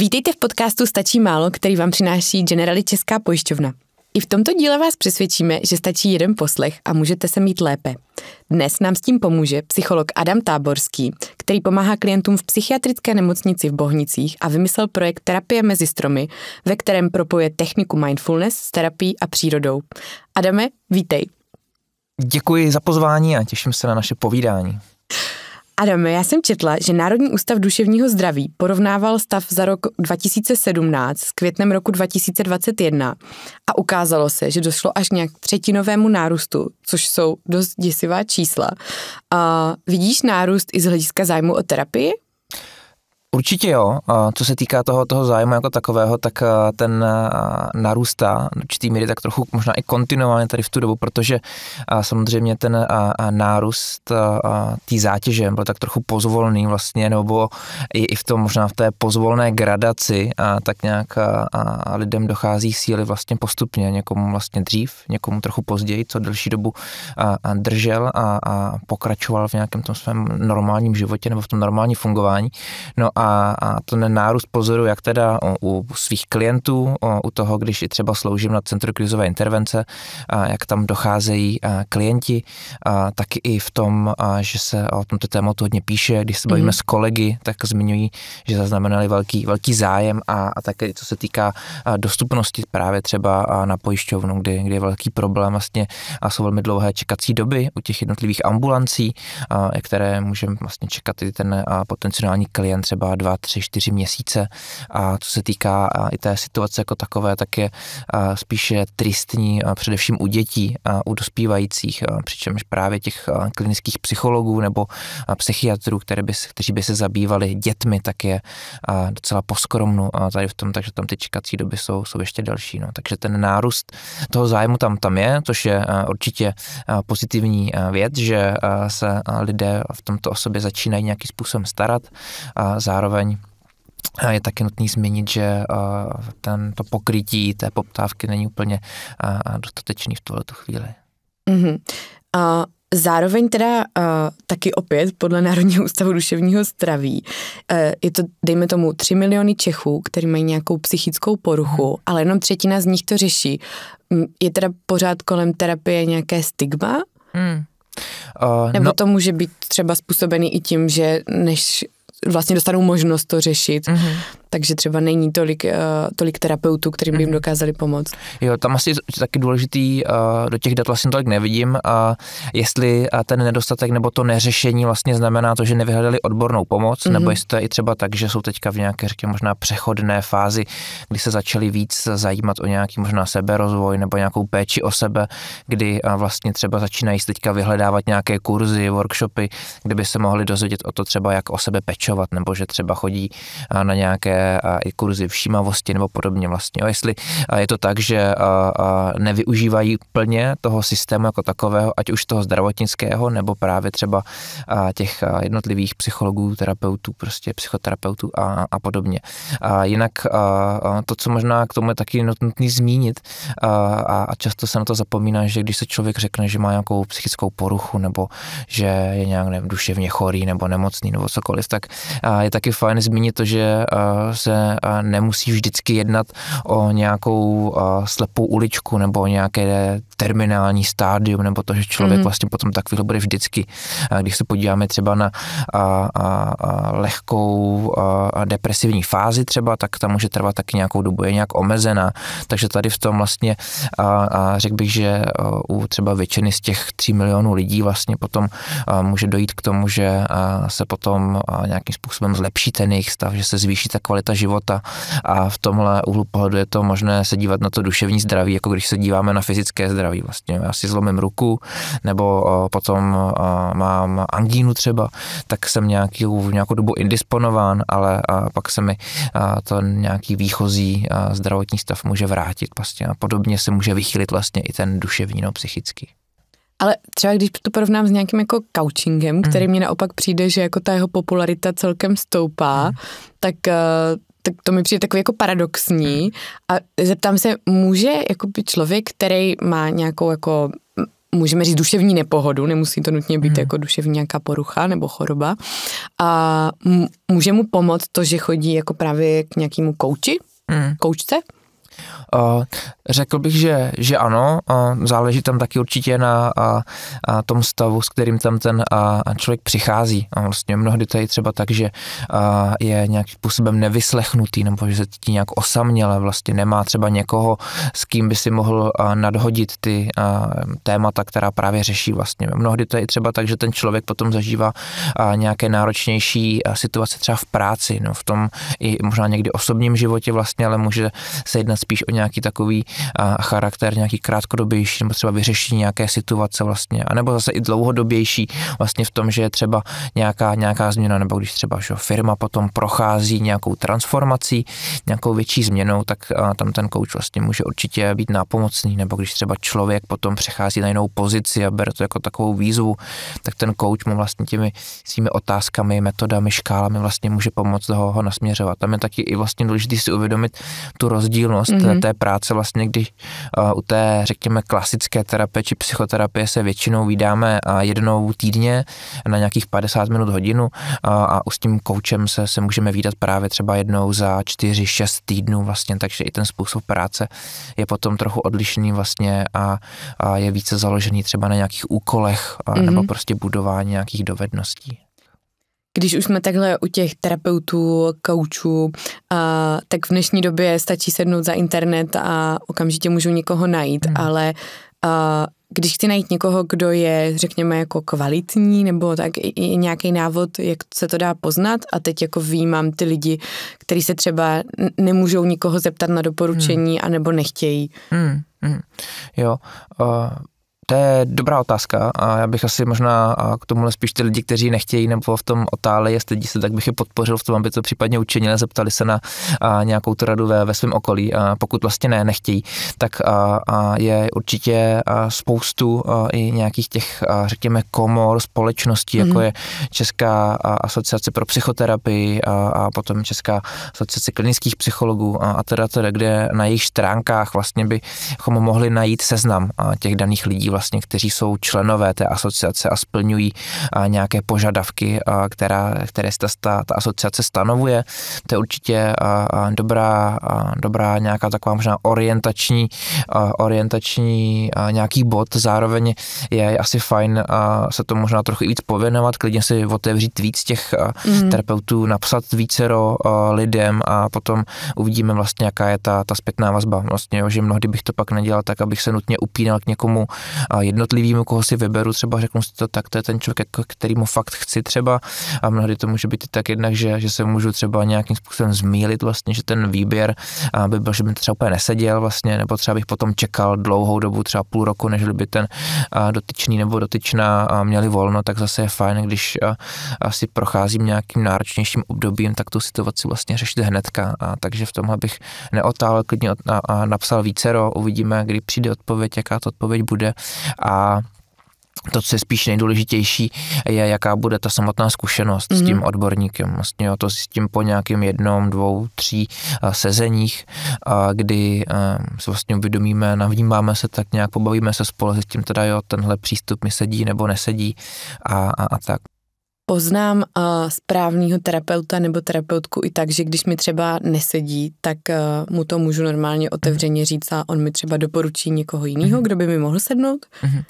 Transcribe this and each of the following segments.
Vítejte v podcastu Stačí málo, který vám přináší Generali Česká pojišťovna. I v tomto díle vás přesvědčíme, že stačí jeden poslech a můžete se mít lépe. Dnes nám s tím pomůže psycholog Adam Táborský, který pomáhá klientům v psychiatrické nemocnici v Bohnicích a vymyslel projekt Terapie mezi stromy, ve kterém propoje techniku mindfulness s terapií a přírodou. Adame, vítej. Děkuji za pozvání a těším se na naše povídání. Adam, já jsem četla, že Národní ústav duševního zdraví porovnával stav za rok 2017 s květnem roku 2021 a ukázalo se, že došlo až nějak třetinovému nárůstu, což jsou dost děsivá čísla. Uh, vidíš nárůst i z hlediska zájmu o terapii? Určitě jo. Co se týká toho, toho zájmu jako takového, tak ten narůstá do určitý míry tak trochu možná i kontinuálně tady v tu dobu, protože samozřejmě ten nárůst tý zátěže byl tak trochu pozvolný vlastně, nebo i, v tom možná v té pozvolné gradaci, tak nějak lidem dochází síly vlastně postupně, někomu vlastně dřív, někomu trochu později, co delší dobu držel a, a pokračoval v nějakém tom svém normálním životě nebo v tom normální fungování. No a, a ten nárůst pozoru, jak teda u svých klientů, u toho, když i třeba sloužím na Centru krizové intervence, a jak tam docházejí klienti, a tak i v tom, a že se o tomto tématu hodně píše, když se mhm. bavíme mm. s kolegy, tak zmiňují, že zaznamenali velký, velký zájem a, a také co se týká dostupnosti právě třeba na pojišťovnu, kdy, kdy je velký problém vlastně a jsou velmi dlouhé čekací doby u těch jednotlivých ambulancí, a, které můžeme vlastně čekat i ten potenciální klient třeba třeba dva, tři, čtyři měsíce. A co se týká i té situace jako takové, tak je spíše tristní především u dětí, u dospívajících, přičemž právě těch klinických psychologů nebo psychiatrů, které by, kteří by se zabývali dětmi, tak je docela poskromnu tady v tom, takže tam ty čekací doby jsou, jsou ještě další, No. Takže ten nárůst toho zájmu tam, tam je, což je určitě pozitivní věc, že se lidé v tomto osobě začínají nějakým způsobem starat. Zároveň zároveň eh, je taky nutný změnit, že eh, ten, to pokrytí té poptávky není úplně eh, dostatečný v tuhle chvíli. Mm-hmm. A zároveň teda taky opět podle Národního ústavu duševního zdraví je to, dejme tomu, 3 miliony Čechů, kteří mají nějakou psychickou poruchu, mm-hmm. ale jenom třetina z nich to řeší. Mm, je teda pořád kolem terapie nějaké stigma? Mm. Uh, Nebo no, to může být třeba způsobený i tím, že než vlastně dostanou možnost to řešit. Mm-hmm takže třeba není tolik, uh, tolik terapeutů, kterým by jim mhm. dokázali pomoct. Jo, tam asi je taky důležitý, uh, do těch dat vlastně tolik nevidím, uh, jestli uh, ten nedostatek nebo to neřešení vlastně znamená to, že nevyhledali odbornou pomoc, mm-hmm. nebo mhm. jestli to je i třeba tak, že jsou teďka v nějaké, řekněme, možná přechodné fázi, kdy se začali víc zajímat o nějaký možná seberozvoj nebo nějakou péči o sebe, kdy uh, vlastně třeba začínají teďka vyhledávat nějaké kurzy, workshopy, kde by se mohli dozvědět o to třeba, jak o sebe pečovat, nebo že třeba chodí uh, na nějaké a i kurzy všímavosti nebo podobně vlastně. A jestli je to tak, že nevyužívají plně toho systému jako takového, ať už toho zdravotnického, nebo právě třeba těch jednotlivých psychologů, terapeutů, prostě psychoterapeutů a, a podobně. A jinak to, co možná k tomu je taky nutný zmínit, a, a často se na to zapomíná, že když se člověk řekne, že má nějakou psychickou poruchu, nebo že je nějak nevím, duševně chorý, nebo nemocný, nebo cokoliv, tak je taky fajn zmínit to, že se nemusí vždycky jednat o nějakou slepou uličku nebo nějaké terminální stádium, nebo to, že člověk mm-hmm. vlastně potom tak chvíli bude vždycky. Když se podíváme třeba na a, a, a lehkou a depresivní fázi třeba, tak tam může trvat taky nějakou dobu, je nějak omezená. Takže tady v tom vlastně a, a řekl bych, že u třeba většiny z těch 3 milionů lidí vlastně potom může dojít k tomu, že se potom nějakým způsobem zlepší ten jejich stav, že se zvýší ta kvalita kvalita života a v tomhle úhlu pohledu je to možné se dívat na to duševní zdraví, jako když se díváme na fyzické zdraví vlastně. Já si zlomím ruku, nebo eh, potom eh, mám angínu třeba, tak jsem v nějakou dobu indisponován, ale pak se mi eh, to nějaký výchozí zdravotní stav může vrátit vlastně a podobně se může vychylit vlastně i ten duševní, no psychický. Ale třeba když to porovnám s nějakým jako couchingem, mm. který mě naopak přijde, že jako ta jeho popularita celkem stoupá, mm. tak eh, tak to mi přijde takový jako paradoxní. Mhm. A zeptám se, může jako by člověk, který má nějakou jako můžeme říct duševní nepohodu, nemusí to nutně být hmm. jako duševní nějaká porucha nebo choroba. A může mu pomoct to, že chodí jako právě k nějakému kouči, hmm. koučce? Uh, Řekl bych, že, že ano, a záleží tam taky určitě na a, a tom stavu, s kterým tam ten a, a člověk přichází. A vlastně mnohdy to je třeba tak, že a, je nějakým způsobem nevyslechnutý, nebo že se cítí nějak osaměle, vlastně nemá třeba někoho, s kým by si mohl a, nadhodit ty a, témata, která právě řeší vlastně. Mnohdy to je třeba tak, že ten člověk potom zažívá a, nějaké náročnější a, situace třeba v práci, no, v tom i možná někdy osobním životě vlastně, ale může se jednat spíš o nějaký takový charakter nějaký krátkodobější, nebo třeba vyřešit nějaké situace vlastně, anebo zase i dlouhodobější vlastně v tom, že je třeba nějaká, nějaká změna, nebo když třeba že firma potom prochází nějakou transformací, nějakou větší změnou, tak tam ten coach vlastně může určitě být nápomocný, nebo když třeba člověk potom přechází na jinou pozici a bere to jako takovou výzvu, tak ten coach mu vlastně těmi svými otázkami, metodami, škálami vlastně může pomoct ho, ho nasměřovat. Tam je taky i vlastně důležité si uvědomit tu rozdílnost mm-hmm. té práce vlastně, když eh, u té, řekněme, klasické terapie či psychoterapie se většinou vydáme eh, jednou týdně na nějakých 50 minut hodinu eh, a s tím koučem se, se můžeme výdat právě třeba jednou za 4-6 týdnů vlastně, takže i ten způsob práce je potom trochu odlišný vlastně a, a je více založený třeba na nějakých úkolech a, mm-hmm. nebo mhm. prostě budování nějakých dovedností. Když už jsme takhle u těch terapeutů, koučů, a, tak v dnešní době stačí sednout za internet a okamžitě můžu někoho najít, hmm. ale a, když chci najít někoho, kdo je, řekněme, jako kvalitní, nebo tak i nějaký návod, jak se to dá poznat a teď jako vnímám ty lidi, kteří se třeba nemůžou nikoho zeptat na doporučení hmm. anebo nechtějí. Hmm, hmm. Jo, uh to je dobrá otázka a já bych asi možná k tomu spíš ty lidi, kteří nechtějí nebo v tom otáli, jestli se, tak bych je podpořil v tom, aby to případně učinili, zeptali se na a, nějakou tu radu ve, ve svém okolí. A pokud vlastně ne, nechtějí, tak a, a je určitě a spoustu a, i nějakých těch, a, řekněme, komor, společností, mm. jako mhm. je Česká asociace pro psychoterapii a, a potom Česká asociace klinických psychologů a, a teda, teda, kde na jejich stránkách vlastně bychom mohli najít seznam a těch daných lidí vlastně, kteří jsou členové té asociace a splňují a nějaké požadavky, a která, které ta, ta, ta asociace stanovuje. To je určitě dobrá, dobrá nějaká taková možná orientační, orientační nějaký bod. Zároveň je, asi fajn a se to možná trochu víc pověnovat, klidně si otevřít víc těch mm. terapeutů, napsat vícero lidem a potom uvidíme vlastně, jaká je ta, ta zpětná vazba. Vlastně, jo, že mnohdy bych to pak nedělal tak, abych se nutně upínal k někomu a jednotlivým, koho si vyberu, třeba řeknu si to tak, to je ten člověk, jako který mu fakt chci třeba a mnohdy to může být i tak jednak, že, že se můžu třeba nějakým způsobem zmílit vlastně, že ten výběr by byl, že by třeba úplně neseděl vlastně, nebo třeba bych potom čekal dlouhou dobu, třeba půl roku, než by ten dotyčný nebo dotyčná měli volno, tak zase je fajn, když asi procházím nějakým náročnějším obdobím, tak tu situaci vlastně řešit hnedka. A takže v tomhle bych neotál klidně a, a napsal vícero, uvidíme, kdy přijde odpověď, jaká to odpověď bude a to, co je spíš nejdůležitější, je, jaká bude ta samotná zkušenost mm-hmm. s mhm. tím odborníkem. Vlastně jo, to s tím po nějakém jednom, dvou, tří uh, sezeních, uh, kdy uh, eh, se vlastně uvědomíme, navnímáme se tak nějak, pobavíme se spolu, s tím teda, jo, tenhle přístup mi sedí nebo nesedí a, a, a tak poznám uh, správního terapeuta nebo terapeutku i tak, že když mi třeba nesedí, tak uh, mu to můžu normálně mhm. otevřeně říct a on mi třeba doporučí někoho jiného, mhm. kdo by mi mohl sednout? Uh-huh.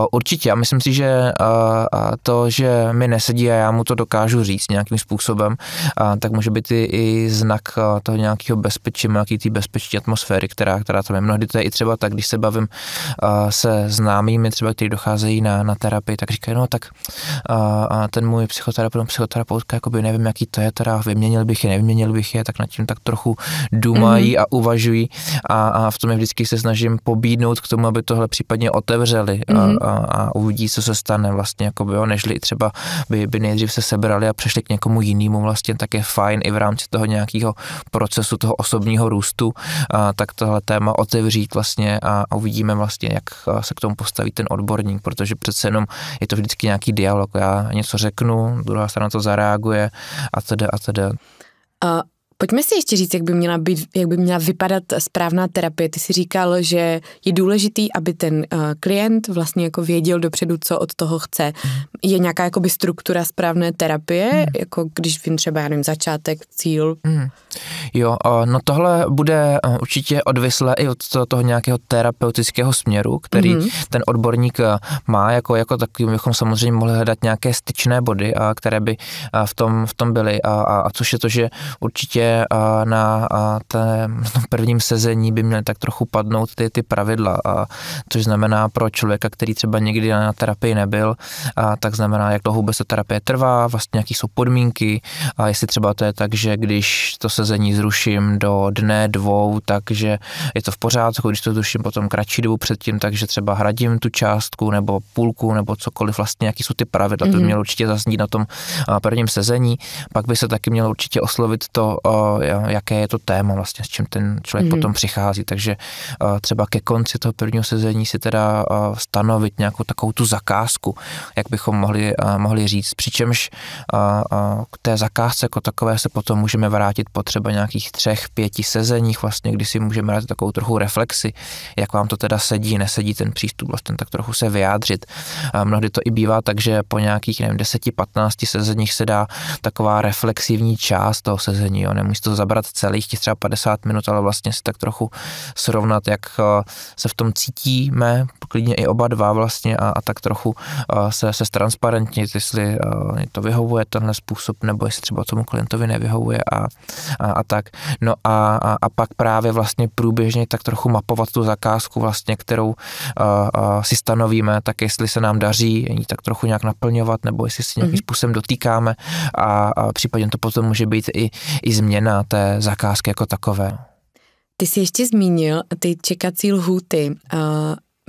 Uh, určitě, já myslím si, že uh, to, že mi nesedí a já mu to dokážu říct nějakým způsobem, uh, tak může být i, i znak uh, toho nějakého bezpečí, nějaký té bezpečné atmosféry, která, která tam je. Mnohdy to je i třeba tak, když se bavím uh, se známými třeba, kteří docházejí na, na terapii, tak říkají, no tak uh, ten můj psychoterapeut, psychoterapeutka, jakoby nevím, jaký to je, teda vyměnil bych je, nevyměnil bych je, tak nad tím tak trochu dumají mm-hmm. a uvažují a, a v tom je vždycky se snažím pobídnout k tomu, aby tohle případně otevřeli a, mm-hmm. a, a uvidí, co se stane vlastně, jakoby, jo, nežli třeba by, by nejdřív se sebrali a přešli k někomu jinému vlastně, tak je fajn i v rámci toho nějakého procesu, toho osobního růstu, a, tak tohle téma otevřít vlastně a, a uvidíme vlastně, jak se k tomu postaví ten odborník, protože přece jenom je to vždycky nějaký dialog. Já něco řeknu, řeknu, druhá strana to zareaguje a teda a teda. A Pojďme si ještě říct, jak by měla, být, jak by měla vypadat správná terapie. Ty jsi říkal, že je důležitý, aby ten uh, klient vlastně jako věděl dopředu, co od toho chce. Je nějaká jakoby struktura správné terapie, mm. jako když vím třeba, já nevím, začátek, cíl? Mm. Jo, eh, no tohle bude eh, určitě odvislé i od toho nějakého terapeutického směru, který mm. ten odborník má jako, jako takový, bychom samozřejmě mohli hledat nějaké styčné body, a které by v tom, v tom byly. A, a, a což je to, že určitě a na tém prvním sezení by měly tak trochu padnout ty, ty pravidla, a což znamená pro člověka, který třeba někdy na terapii nebyl, a tak znamená, jak dlouho vůbec ta terapie trvá, vlastně jaký jsou podmínky a jestli třeba to je tak, že když to sezení zruším do dne, dvou, takže je to v pořádku, když to zruším potom kratší dobu předtím, takže třeba hradím tu částku nebo půlku nebo cokoliv, vlastně jaký jsou ty pravidla, mm-hmm. to by mhm. mělo určitě zaznít na tom prvním sezení, pak by se taky mělo určitě oslovit to Eh, jaké je to téma vlastně, s čím ten člověk mm-hmm. potom přichází. Takže eh, třeba ke konci toho prvního sezení si teda eh, stanovit nějakou takovou tu zakázku, jak bychom mohli, mohli říct. Přičemž k té zakázce jako takové se potom můžeme vrátit po třeba nějakých třech, pěti sezeních vlastně, kdy si můžeme dát takovou trochu reflexi, jak vám to teda sedí, nesedí ten přístup vlastně tak trochu se vyjádřit. Mnohdy to i bývá tak, že po nějakých, nevím, deseti patnácti sezeních se dá taková reflexivní část toho sezení, jo, místo zabrat celých těch třeba 50 minut, ale vlastně si tak trochu srovnat, jak eh, se v tom cítíme, klidně i oba dva vlastně a, a tak trochu eh, se, se transparentnit, jestli eh, to vyhovuje tenhle způsob, nebo jestli třeba tomu klientovi nevyhovuje a, a, a tak. No a, a, a pak právě vlastně průběžně tak trochu mapovat tu zakázku vlastně, kterou a, a si stanovíme, tak jestli se nám daří ji tak trochu nějak naplňovat, nebo jestli si nějakým mhm. způsobem dotýkáme a, a případně to potom může být i, i změna změna té zakázky jako takové. Ty jsi ještě zmínil ty čekací lhůty.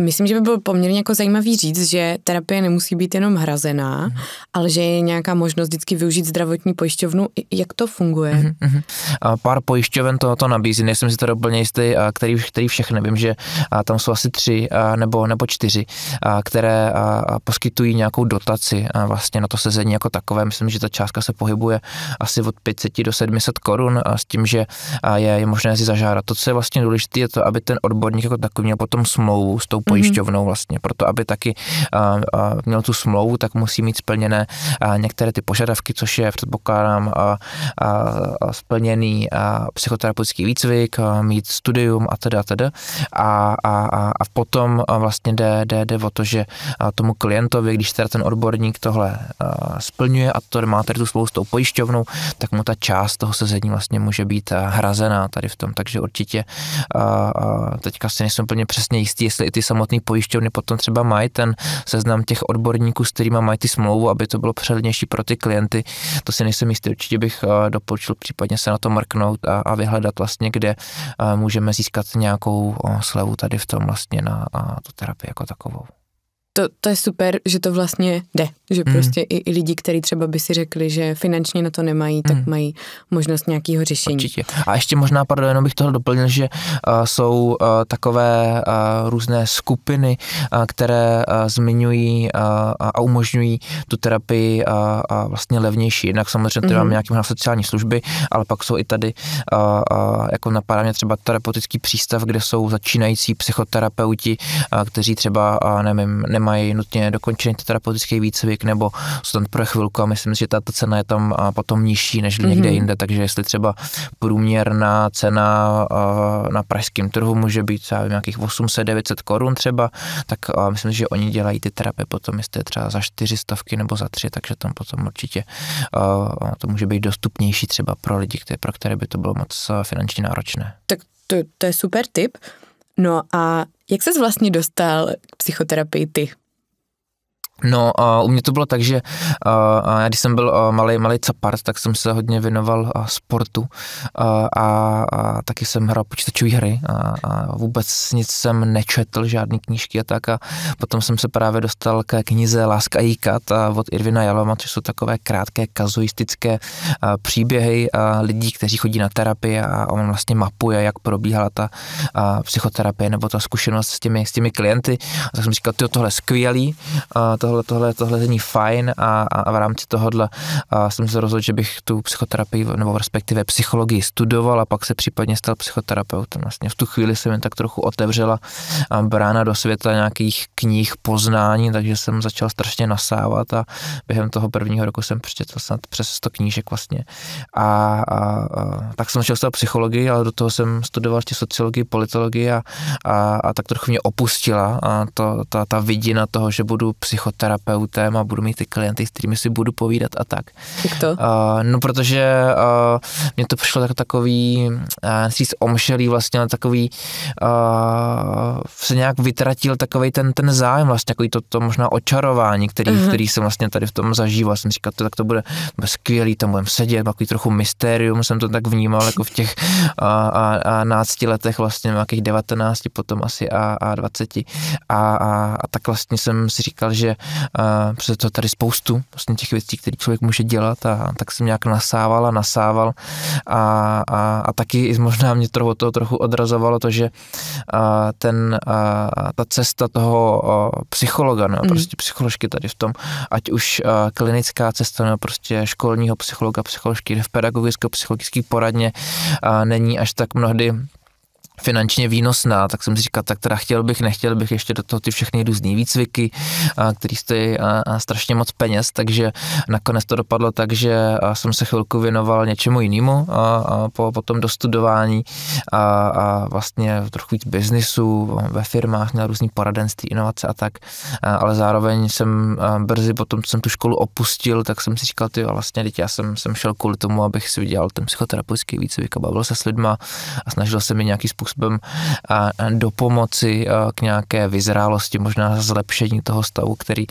Myslím, že by bylo poměrně jako zajímavý říct, že terapie nemusí být jenom hrazená, mm. ale že je nějaká možnost vždycky využít zdravotní pojišťovnu. Jak to funguje? Mm-hmm. A pár pojišťoven to, to nabízí, nejsem si to úplně jistý, a který, který všechny, vím, že a tam jsou asi tři a nebo, nebo čtyři, a které a, a poskytují nějakou dotaci a vlastně na to sezení jako takové. Myslím, že ta částka se pohybuje asi od 500 do 700 korun a s tím, že a je, je možné si zažádat. To, co je vlastně důležité, je to, aby ten odborník jako takový měl potom smlouvu s tou pojišťovnou vlastně, proto aby taky a, a měl tu smlouvu, tak musí mít splněné a některé ty požadavky, což je předpokládám a, a, a splněný a psychoterapeutický výcvik, a mít studium a teda a teda. A, a, a potom vlastně jde, jde, jde o to, že tomu klientovi, když teda ten odborník tohle splňuje a to má tady tu smlouvu s tou pojišťovnou, tak mu ta část toho sezení vlastně může být hrazená tady v tom, takže určitě teďka si nejsem úplně přesně jistý, jestli i ty samotné pojišťovny potom třeba mají ten seznam těch odborníků, s kterými mají ty smlouvu, aby to bylo přehlednější pro ty klienty. To si nejsem jistý, určitě bych eh, doporučil případně se na to mrknout a, a vyhledat vlastně, kde eh, můžeme získat nějakou eh, slevu tady v tom vlastně na tu terapii jako takovou to, to je super, že to vlastně jde, že mm. prostě i, i lidi, kteří třeba by si řekli, že finančně na to nemají, tak mm. mají možnost nějakého řešení. Určitě. A ještě možná, pardon, jenom bych toho doplnil, že uh, jsou uh, takové uh, různé skupiny, uh, které uh, zmiňují uh, a umožňují tu terapii uh, uh, vlastně levnější. Jednak samozřejmě mm. máme nějaké na sociální služby, ale pak jsou i tady, uh, uh, jako napadá mě třeba terapeutický přístav, kde jsou začínající psychoterapeuti, uh, kteří třeba, uh, nevím, nemají nemají nutně dokončený terapeutický výcvik nebo jsou tam pro chvilku a myslím si, že ta cena je tam potom nižší než mm-hmm. někde mhm. jinde, takže jestli třeba průměrná cena na pražském trhu může být třeba nějakých 800-900 korun třeba, tak myslím že oni dělají ty terapie potom, jestli je třeba za 400 nebo za 3, takže tam potom určitě to může být dostupnější třeba pro lidi, pro které by to bylo moc finančně náročné. Tak to, to je super tip. No a jak ses vlastně dostal k psychoterapii ty? No, uh, u mě to bylo tak, že uh, já když jsem byl uh, malý, malý capart, tak jsem se hodně věnoval uh, sportu uh, a, a taky jsem hrál počítačové hry a, a vůbec nic jsem nečetl, žádný knížky a tak a potom jsem se právě dostal ke knize Láska i kat a od Irvina Jalama, což jsou takové krátké kazuistické uh, příběhy uh, lidí, kteří chodí na terapii a on vlastně mapuje, jak probíhala ta uh, psychoterapie nebo ta zkušenost s těmi, s těmi klienty. A tak jsem říkal, tohle je skvělý, uh, tohle tohle, tohle, tohle není fajn a, a v rámci tohohle a jsem se rozhodl, že bych tu psychoterapii nebo respektive psychologii studoval a pak se případně stal psychoterapeutem. Vlastně v tu chvíli se mi tak trochu otevřela brána do světa nějakých knih, poznání, takže jsem začal strašně nasávat a během toho prvního roku jsem přečetl snad přes 100 knížek vlastně. A, a, a tak jsem začal stát psychologii, ale do toho jsem studoval ještě sociologii, politologii a, a, a tak trochu mě opustila a to, ta, ta vidina toho, že budu psychoterapeut terapeutem a budu mít ty klienty, s kterými si budu povídat a tak. Jak to? Uh, no protože uh, mně to přišlo tak, takový, uh, říct omšelý vlastně, ale takový, uh, se nějak vytratil takový ten, ten zájem vlastně, takový to, to možná očarování, který, uh-huh. který jsem vlastně tady v tom zažíval. Jsem říkal, to, tak to bude, bude skvělý, tam budeme sedět, takový trochu mystérium jsem to tak vnímal jako v těch a, a, a nácti letech vlastně, no, nějakých 19 potom asi a, a 20 a, a, a tak vlastně jsem si říkal, že protože to tady spoustu vlastně těch věcí, které člověk může dělat a tak jsem nějak nasával a nasával a, a, a taky možná mě toho, toho trochu odrazovalo to, že a, ten, a, ta cesta toho a, psychologa, no, mm. prostě psycholožky tady v tom, ať už a, klinická cesta, nebo prostě školního psychologa, psycholožky v pedagogické, psychologické poradně a, není až tak mnohdy finančně výnosná, tak jsem si říkal, tak teda chtěl bych, nechtěl bych ještě do toho ty všechny různé výcviky, a, který stojí a, a strašně moc peněz, takže nakonec to dopadlo tak, že jsem se chvilku věnoval něčemu jinému a, a po, po tom dostudování a, a vlastně trochu víc biznisu ve firmách, měl různý poradenství, inovace a tak, a, ale zároveň jsem brzy po tom, co jsem tu školu opustil, tak jsem si říkal, ty vlastně, teď já jsem, jsem šel kvůli tomu, abych si vydělal ten psychoterapeutický výcvik a bavil se s lidma a snažil se mi nějaký způsob způsobem do pomoci k nějaké vyzrálosti, možná zlepšení toho stavu, který,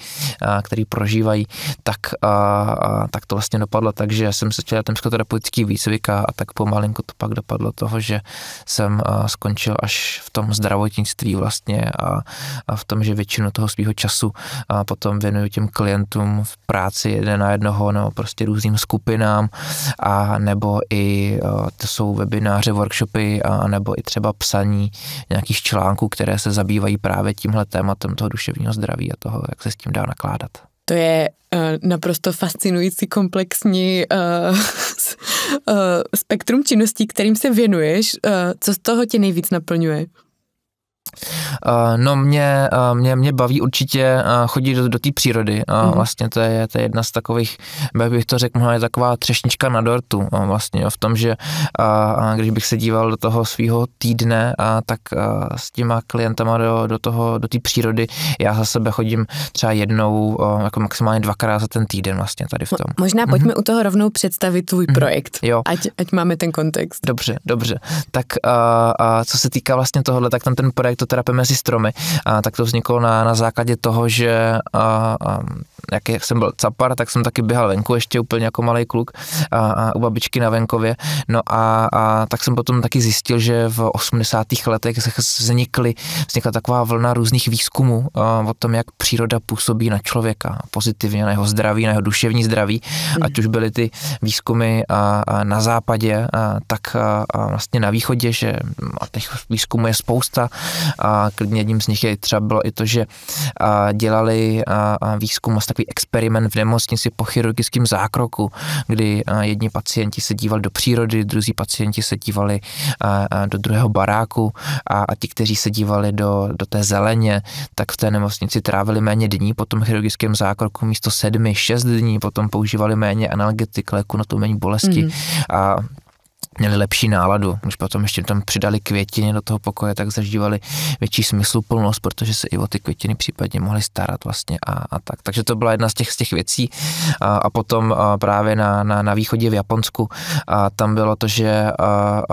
který prožívají, tak, a tak to vlastně dopadlo. Takže jsem se chtěl ten psychoterapeutický výcvik a, a tak pomalinko to pak dopadlo toho, že jsem skončil až v tom zdravotnictví vlastně a, a v tom, že většinu toho svého času a potom věnuju těm klientům v práci jeden na jednoho nebo prostě různým skupinám a nebo i to jsou webináře, workshopy a nebo i třeba třeba psaní nějakých článků, které se zabývají právě tímhle tématem toho duševního zdraví a toho, jak se s tím dá nakládat. To je uh, naprosto fascinující komplexní uh, uh, spektrum činností, kterým se věnuješ. Uh, co z toho tě nejvíc naplňuje? Eh, no mě, eh, mě, mě baví určitě eh, chodit do, do té přírody. Mm. Vlastně to je, to je jedna z takových, jak bych to řekl, je taková třešnička na dortu vlastně jo, v tom, že když bych se díval do toho svého týdne, tak s těma klientama do, do toho, do té přírody, já za sebe chodím třeba jednou, jako maximálně dvakrát za ten týden vlastně tady v tom. Mo, možná mhm. pojďme mm-hmm. u toho rovnou představit tvůj mm-hmm. projekt, jo. Ať, ať máme ten kontext. Dobře, dobře. Tak a, a co se týká vlastně tohohle, tak tam ten projekt, to teda mezi stromy. A tak to vzniklo na, na základě toho, že a, a, jak jsem byl capar, tak jsem taky běhal venku ještě úplně jako malý kluk a, a u babičky na venkově. No a, a tak jsem potom taky zjistil, že v 80. letech vznikly, vznikla taková vlna různých výzkumů o tom, jak příroda působí na člověka pozitivně, na jeho zdraví, na jeho duševní zdraví. Hmm. Ať už byly ty výzkumy a, a na západě, a, tak a, a vlastně na východě, že a těch výzkumů je spousta a klidně jedním z nich je třeba bylo i to, že a dělali a, a výzkum takový experiment v nemocnici po chirurgickém zákroku, kdy eh, jedni pacienti se dívali do přírody, druzí pacienti se dívali eh, eh, do druhého baráku a, a ti, kteří se dívali do, do té zeleně, tak v té nemocnici trávili méně dní po tom chirurgickém zákroku místo sedmi, šest dní, potom používali méně analgetik, léku na to méně bolesti mm. a měli lepší náladu. Když potom ještě tam přidali květiny do toho pokoje, tak zažívali větší smysluplnost, protože se i o ty květiny případně mohli starat vlastně a, a tak. Takže to byla jedna z těch, z těch věcí. A, a potom a právě na, na, na východě v Japonsku a tam bylo to, že a,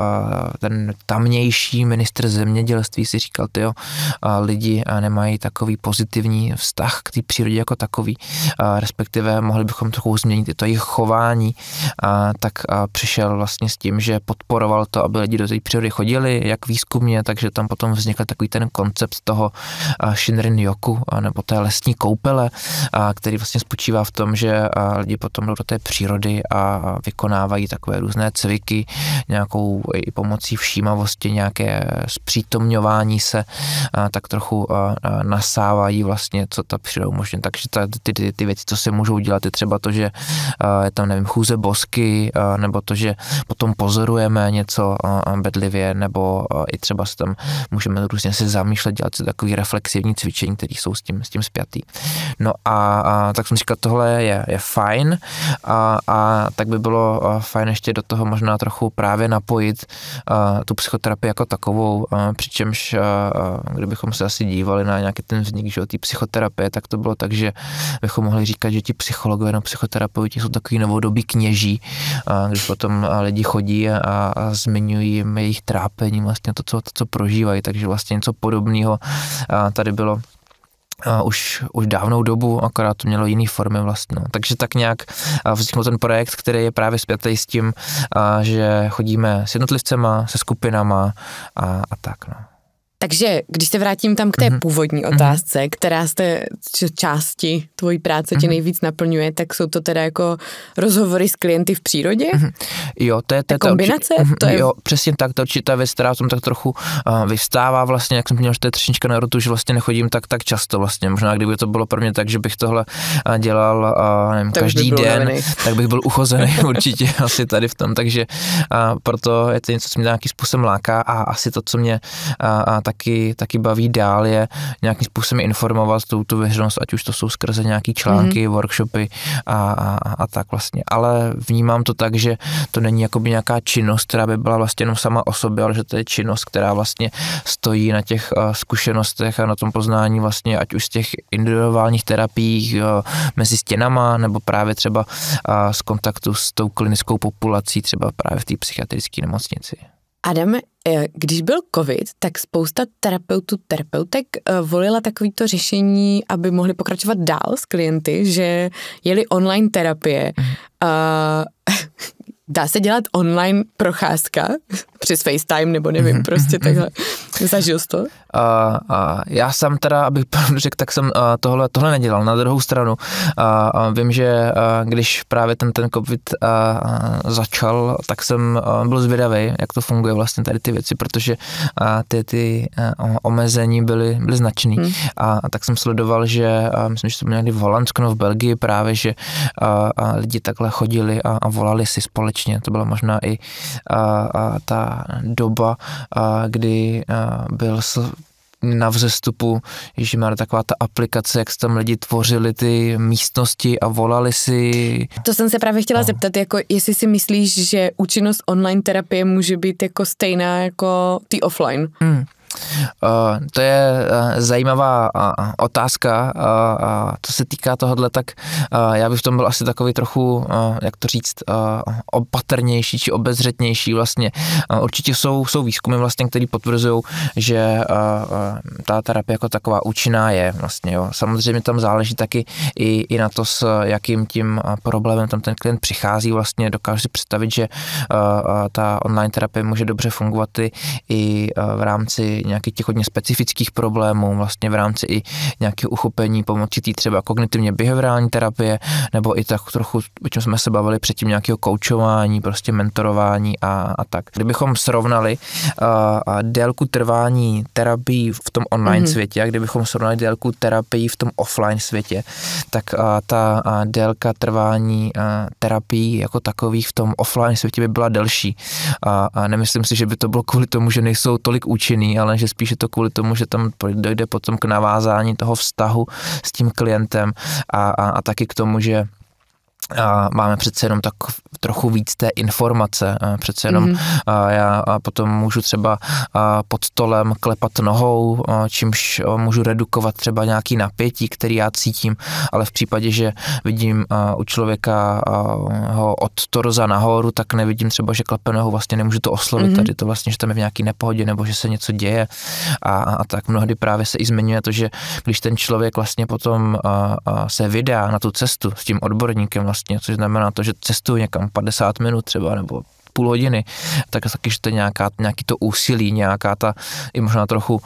a ten tamnější minister zemědělství si říkal, ty lidi a nemají takový pozitivní vztah k té přírodě jako takový, a respektive mohli bychom trochu změnit i to jejich chování, a tak a přišel vlastně s tím, že že podporoval to, aby lidi do té přírody chodili, jak výzkumně, takže tam potom vznikl takový ten koncept toho eh, Shinrin Yoku, eh, nebo té lesní koupele, eh, který vlastně spočívá v tom, že lidi potom jdou do té přírody a vykonávají takové různé cviky, nějakou i pomocí všímavosti, nějaké zpřítomňování se, tak trochu nasávají vlastně, co ta příroda umožňuje. Takže ty, ty, ty věci, co se můžou dělat, je třeba to, že je tam, nevím, chůze bosky, nebo to, že potom pozor pozorujeme něco bedlivě, nebo i třeba se tam můžeme různě si zamýšlet, dělat si takový reflexivní cvičení, které jsou s tím, s tím spjatý. No a, a tak jsem říkal, tohle je, je fajn a, a tak by bylo fajn ještě do toho možná trochu právě napojit a, tu psychoterapii jako takovou, a, přičemž a, a, kdybychom se asi dívali na nějaký ten vznik že, psychoterapie, tak to bylo tak, že bychom mohli říkat, že ti psychologové nebo psychoterapeuti jsou takový novodobí kněží, a, když potom lidi chodí a, a zmiňují jim jejich trápení, vlastně to, co, to, co prožívají, takže vlastně něco podobného tady bylo a už, už dávnou dobu, akorát to mělo jiný formy vlastně. No. Takže tak nějak uh, vznikl ten projekt, který je právě spjatý s tím, a, že chodíme s jednotlivcema, se skupinama a, a tak. No. Takže když se vrátím tam k té mm-hmm. původní mhm. otázce, mm-hmm. která z té části tvojí práce mm-hmm. tě mhm. nejvíc naplňuje, tak jsou to teda jako rozhovory s klienty v přírodě? Mm-hmm. Jo, to je, to kombinace. ta kombinace? Určitě, to je... Mhm, jo, přesně tak, to určitá věc, která tam tak trochu uh, eh, vystává, vlastně, jak jsem měl, že to je třešnička na rotu, že vlastně nechodím tak tak často vlastně. Možná kdyby to bylo pro mě tak, že bych tohle eh, dělal uh, nevím, tak každý den, navený. tak bych byl uchozený určitě asi tady v tom, takže uh, proto je to něco, co mě nějaký způsob láká a asi to, co mě uh, taky, taky baví dál, je nějakým způsobem informovat tu, tu veřejnost, ať už to jsou skrze nějaký články, mm-hmm. workshopy a, a, a tak vlastně. Ale vnímám to tak, že to není jakoby nějaká činnost, která by byla vlastně jenom sama o sobě, ale že to je činnost, která vlastně stojí na těch eh, zkušenostech a na tom poznání vlastně, ať už z těch individuálních terapií eh, mezi stěnama, nebo právě třeba eh, z kontaktu s tou klinickou populací, třeba právě v té psychiatrické nemocnici. Adam, eh, když byl covid, tak spousta terapeutů, terapeutek eh, volila takovýto řešení, aby mohli pokračovat dál s klienty, že jeli online terapie. Mhm. Eh, dá se dělat online procházka přes FaceTime nebo nevím, mhm. prostě mhm. takhle. Zažil jsi to? A, a já jsem teda, abych řekl, tak jsem tohle, tohle nedělal. Na druhou stranu, a, a vím, že a když právě ten, ten COVID a začal, tak jsem a byl zvědavý, jak to funguje vlastně tady ty věci, protože a ty, ty a omezení byly, byly značný. Hmm. A, a tak jsem sledoval, že a myslím, že to bylo někdy v Holandsku no v Belgii právě, že a, a lidi takhle chodili a, a volali si společně. To byla možná i a, a ta doba, a kdy a, byl na vzestupu, že má taková ta aplikace, jak se tam lidi tvořili ty místnosti a volali si. To jsem se právě chtěla no. zeptat, jako jestli si myslíš, že účinnost online terapie může být jako stejná jako ty offline. Hmm. Eh, to je eh, zajímavá eh, otázka. Co se týká tohohle, tak já bych v tom byl asi takový trochu, jak to říct, opatrnější či obezřetnější vlastně. Určitě jsou, jsou výzkumy vlastně, které potvrzují, že ta terapie jako taková účinná je vlastně. Jo. Samozřejmě tam záleží taky i, i na to, s jakým tím problémem tam ten klient přichází vlastně. Dokážu si představit, že ta online terapie může dobře fungovat i v rámci nějaký, těch hodně specifických problémů, vlastně v rámci i nějakého uchopení pomocí té třeba kognitivně behaviorální terapie, nebo i tak trochu, o čem jsme se bavili předtím, nějakého koučování, prostě mentorování a, a tak. Kdybychom srovnali a délku trvání terapii v tom online mm-hmm. světě a kdybychom srovnali délku terapii v tom offline světě, tak a, ta a délka trvání a, terapii jako takových v tom offline světě by byla delší. A, a nemyslím si, že by to bylo kvůli tomu, že nejsou tolik účinný, ale ale že spíše to kvůli tomu, že tam dojde potom k navázání toho vztahu s tím klientem a, a, a taky k tomu, že a máme přece jenom tak trochu víc té informace. Přece jenom mm-hmm. a já a potom můžu třeba pod stolem klepat nohou, čímž můžu redukovat třeba nějaký napětí, který já cítím, ale v případě, že vidím u člověka ho od torza nahoru, tak nevidím třeba, že klepe nohou, vlastně nemůžu to oslovit mm-hmm. tady, to vlastně, že tam je v nějaký nepohodě nebo že se něco děje a, a tak mnohdy právě se i zmiňuje to, že když ten člověk vlastně potom se vydá na tu cestu s tím odborníkem, vlastně vlastně, což znamená to, že cestuju někam 50 minut třeba nebo půl hodiny, tak taky, že to je nějaká, nějaký to úsilí, nějaká ta i možná trochu uh,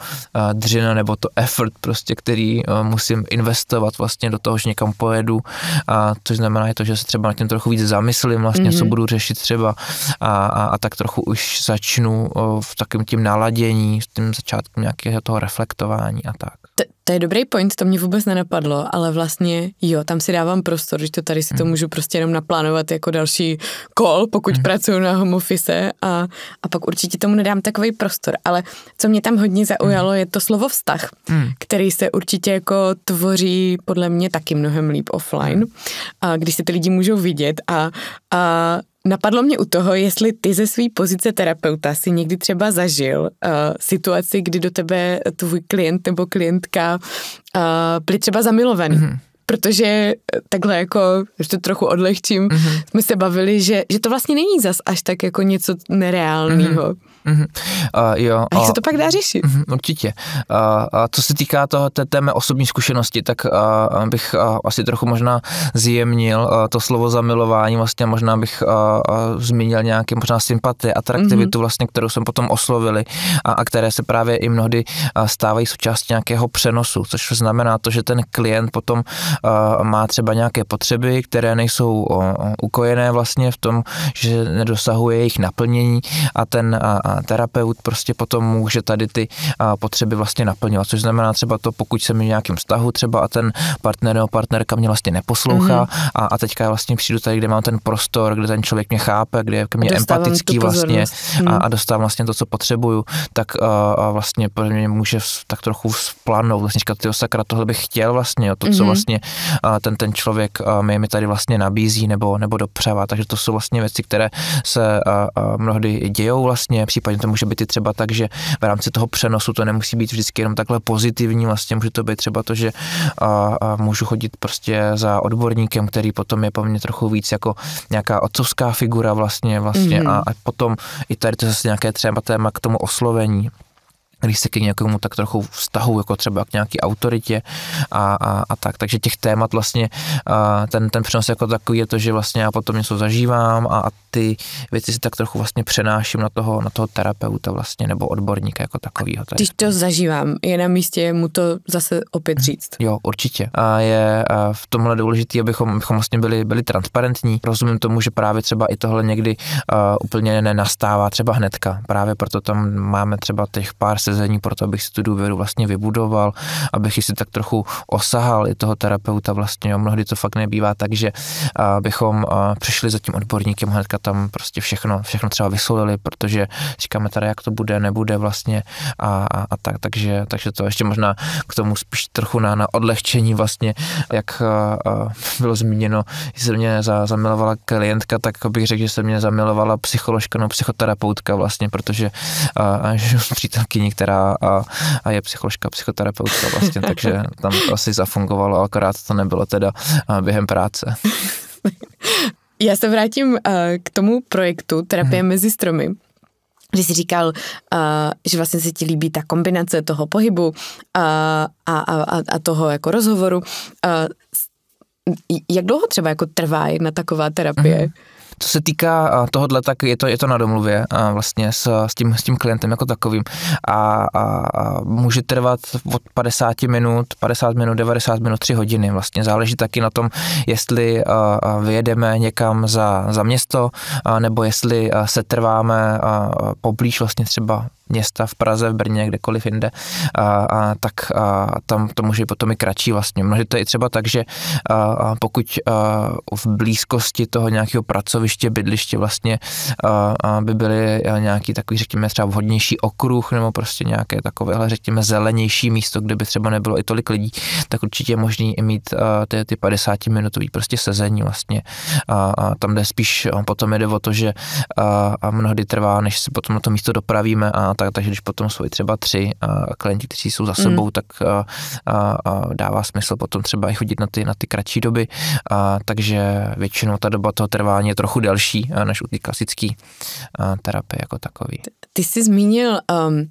dřina nebo to effort prostě, který uh, musím investovat vlastně do toho, že někam pojedu a což znamená je to, že se třeba na tím trochu víc zamyslím vlastně, mm-hmm. co mhm. budu řešit třeba a, a, a tak trochu už začnu uh, v takém tím naladění, s tím začátkem nějakého toho reflektování a tak. To, to je dobrý point, to mě vůbec nenapadlo, ale vlastně jo, tam si dávám prostor, že to tady si to hmm. můžu prostě jenom naplánovat jako další kol, pokud mm. pracuju na home office a, a pak určitě tomu nedám takový prostor. Ale co mě tam hodně zaujalo, hmm. je to slovo vztah, mm. který se určitě jako tvoří podle mě taky mnohem líp offline, a když se ty lidi můžou vidět a, a Napadlo mě u toho, jestli ty ze své pozice terapeuta si někdy třeba zažil uh, situaci, kdy do tebe tvůj klient nebo klientka uh, byli třeba zamilovaný. Mm-hmm protože eh, takhle jako, že to trochu odlehčím, mm-hmm. jsme se bavili, že, že to vlastně není zas až tak jako něco nereálného. Mm-hmm. Uh, jo, a jak se to pak dá řešit? Uh, určitě. Uh, a co se týká toho, té, té mé osobní zkušenosti, tak uh, bych uh, asi trochu možná zjemnil uh, to slovo zamilování, vlastně možná bych uh, uh, zmínil nějaké možná sympatie, atraktivitu, mm-hmm. vlastně, kterou jsem potom oslovili a, a které se právě i mnohdy uh, stávají součástí nějakého přenosu, což znamená to, že ten klient potom má třeba nějaké potřeby, které nejsou ukojené vlastně v tom, že nedosahuje jejich naplnění a ten terapeut prostě potom může tady ty potřeby vlastně naplňovat, což znamená třeba to, pokud jsem v nějakém vztahu třeba a ten partner nebo partnerka mě vlastně neposlouchá mm-hmm. a, a teďka vlastně přijdu tady, kde mám ten prostor, kde ten člověk mě chápe, kde je ke mně empatický vlastně a, mhm. a dostávám vlastně to, co potřebuju, tak a, a vlastně pro mě může tak trochu splanout, vlastně říkat, ty sakra, tohle bych chtěl vlastně, jo, to, mm-hmm. co mhm. vlastně ten, ten člověk mi, mi tady vlastně nabízí nebo, nebo dopřává. Takže to jsou vlastně věci, které se mnohdy dějou vlastně, případně to může být i třeba tak, že v rámci toho přenosu to nemusí být vždycky jenom takhle pozitivní, vlastně může to být třeba to, že můžu chodit prostě za odborníkem, který potom je po mně trochu víc jako nějaká otcovská figura vlastně, vlastně mm-hmm. a, a potom i tady to je zase nějaké třeba téma k tomu oslovení když se k někomu tak trochu vztahu, jako třeba k nějaký autoritě a, a, a tak. Takže těch témat vlastně, a ten, ten přenos jako takový je to, že vlastně já potom něco zažívám a, a ty věci si tak trochu vlastně přenáším na toho, na toho terapeuta vlastně, nebo odborníka jako takového. Když to zažívám, je na místě mu to zase opět mhm. říct. Jo, určitě. A je a v tomhle důležité, abychom, abychom vlastně byli, byli transparentní. Rozumím tomu, že právě třeba i tohle někdy uh, úplně nenastává třeba hnedka. Právě proto tam máme třeba těch pár sezon nasazení pro to, abych si tu důvěru vlastně vybudoval, abych si tak trochu osahal i toho terapeuta vlastně. Jo. Mnohdy to fakt nebývá tak, že bychom přišli za tím odborníkem hnedka tam prostě všechno, všechno třeba vysolili, protože říkáme tady, jak to bude, nebude vlastně a, a, a tak, takže, takže to ještě možná k tomu spíš trochu na, na odlehčení vlastně, jak a, a bylo zmíněno, že se mě za, zamilovala klientka, tak bych řekl, že se mě zamilovala psycholožka nebo psychoterapeutka vlastně, protože a, a přítelkyni, která a, a je psycholožka, psychoterapeutka vlastně, takže tam to asi zafungovalo, akorát to nebylo teda během práce. Já se vrátím uh, k tomu projektu Terapie hmm. mezi stromy kdy jsi říkal, uh, že vlastně se ti líbí ta kombinace toho pohybu uh, a, a, a toho jako rozhovoru. Uh, jak dlouho třeba jako trvá jedna taková terapie? hmm co se týká eh, tohohle, tak je to, je to na domluvě eh, vlastně s, s, tím, s tím klientem jako takovým a, a, a může trvat od 50 minut, 50 minut, 90 minut, 3 hodiny vlastně. Záleží taky na tom, jestli eh, vyjedeme někam za, za město nebo jestli se trváme poblíž vlastně třeba města v Praze, v Brně, kdekoliv jinde, a, a, tak a, tam to může potom i kratší vlastně. Mnohdy to je třeba tak, že a, pokud a, v blízkosti toho nějakého pracoviště, bydliště vlastně a, a by byly nějaký takový, řekněme, třeba vhodnější okruh nebo prostě nějaké takovéhle, řekněme, zelenější místo, kde by třeba nebylo i tolik lidí, tak určitě je možný i mít a, ty, ty 50 minutový prostě sezení vlastně. A, a tam jde spíš, potom jde o to, že a, a mnohdy trvá, než se potom na to místo dopravíme a tak, takže když potom jsou i třeba tři eh, klienti, kteří jsou za sebou, mm. tak eh, eh, dává smysl potom třeba i chodit na ty, na ty kratší doby, takže většinou ta doba toho trvání je trochu delší než u ty klasické terapie jako takový. Ty jsi zmínil, um,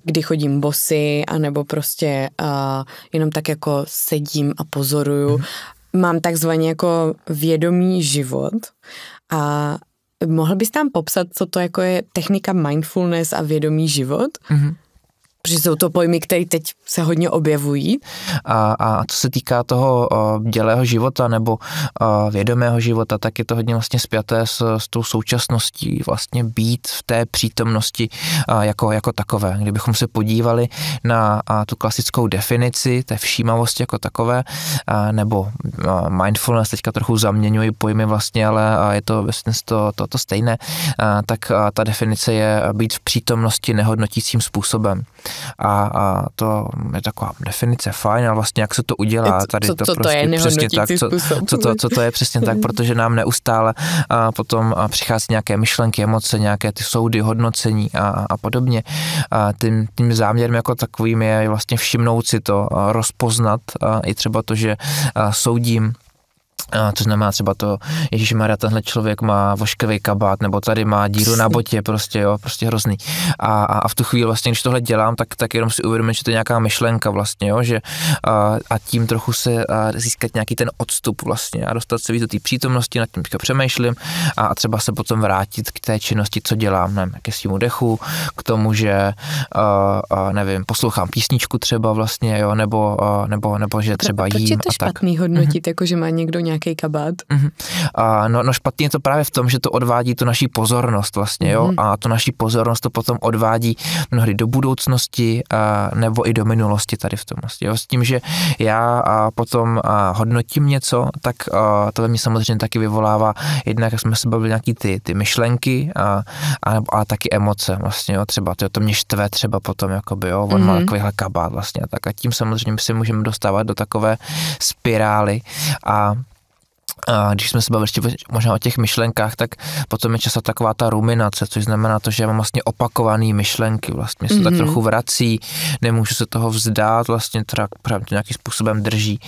kdy chodím bosy, anebo prostě uh, jenom tak jako sedím a pozoruju. Mm. Mám takzvaně jako vědomý život a Mohl bys tam popsat, co to jako je technika mindfulness a vědomý život? Mm-hmm. Protože jsou to pojmy, které teď se hodně objevují. A, a co se týká toho dělého života nebo vědomého života, tak je to hodně vlastně spjaté s, s tou současností, vlastně být v té přítomnosti jako, jako takové. Kdybychom se podívali na a tu klasickou definici té všímavosti jako takové, nebo mindfulness, teďka trochu zaměňuji pojmy vlastně, ale a je to vlastně to, to, to stejné, tak ta definice je být v přítomnosti nehodnotícím způsobem a, a to je taková definice fajn, ale vlastně jak se to udělá co, tady co, to, co prostě to je prostě přesně tak, co, co, to, co to je přesně tak, protože nám neustále a potom a přichází nějaké myšlenky, emoce, nějaké ty soudy, hodnocení a, a podobně. A tím, tím záměrem jako takovým je vlastně všimnout si to, rozpoznat a i třeba to, že soudím a to znamená třeba to, Ježíš Maria, tenhle člověk má vošklivý kabát, nebo tady má díru na botě, prostě jo, prostě hrozný. A, a, a v tu chvíli vlastně, když tohle dělám, tak, tak jenom si uvědomím, že to je nějaká myšlenka vlastně, jo, že a, a tím trochu se a získat nějaký ten odstup vlastně a dostat se víc do té přítomnosti, nad tím teďka přemýšlím a, a třeba se potom vrátit k té činnosti, co dělám, nevím, ke svým dechu, k tomu, že a, a nevím, poslouchám písničku třeba vlastně, jo, nebo, a, nebo, nebo že třeba jím. Proč je to a tak. špatný hodnotit, mm-hmm. jako že má někdo nějaký nějaký kabát. Uh-huh. A no, no špatně je to právě v tom, že to odvádí tu naší pozornost vlastně, jo, uh-huh. a to naší pozornost to potom odvádí mnohdy do budoucnosti a, nebo i do minulosti tady v tom, vlastně, jo, s tím, že já a potom a hodnotím něco, tak a, to ve mně samozřejmě taky vyvolává jednak, jak jsme se bavili, nějaký ty, ty myšlenky a, a, a taky emoce vlastně, jo, třeba to, to mě štve třeba potom, jakoby, jo, on mm-hmm. má mhm. takovýhle kabát vlastně a tak a tím samozřejmě se můžeme dostávat do takové spirály a a když jsme se bavili ještě možná o těch myšlenkách, tak potom je často taková ta ruminace, což znamená to, že já mám vlastně opakované myšlenky, vlastně se mm-hmm. tak mhm. trochu vrací, nemůžu se toho vzdát, vlastně teda nějakým způsobem drží.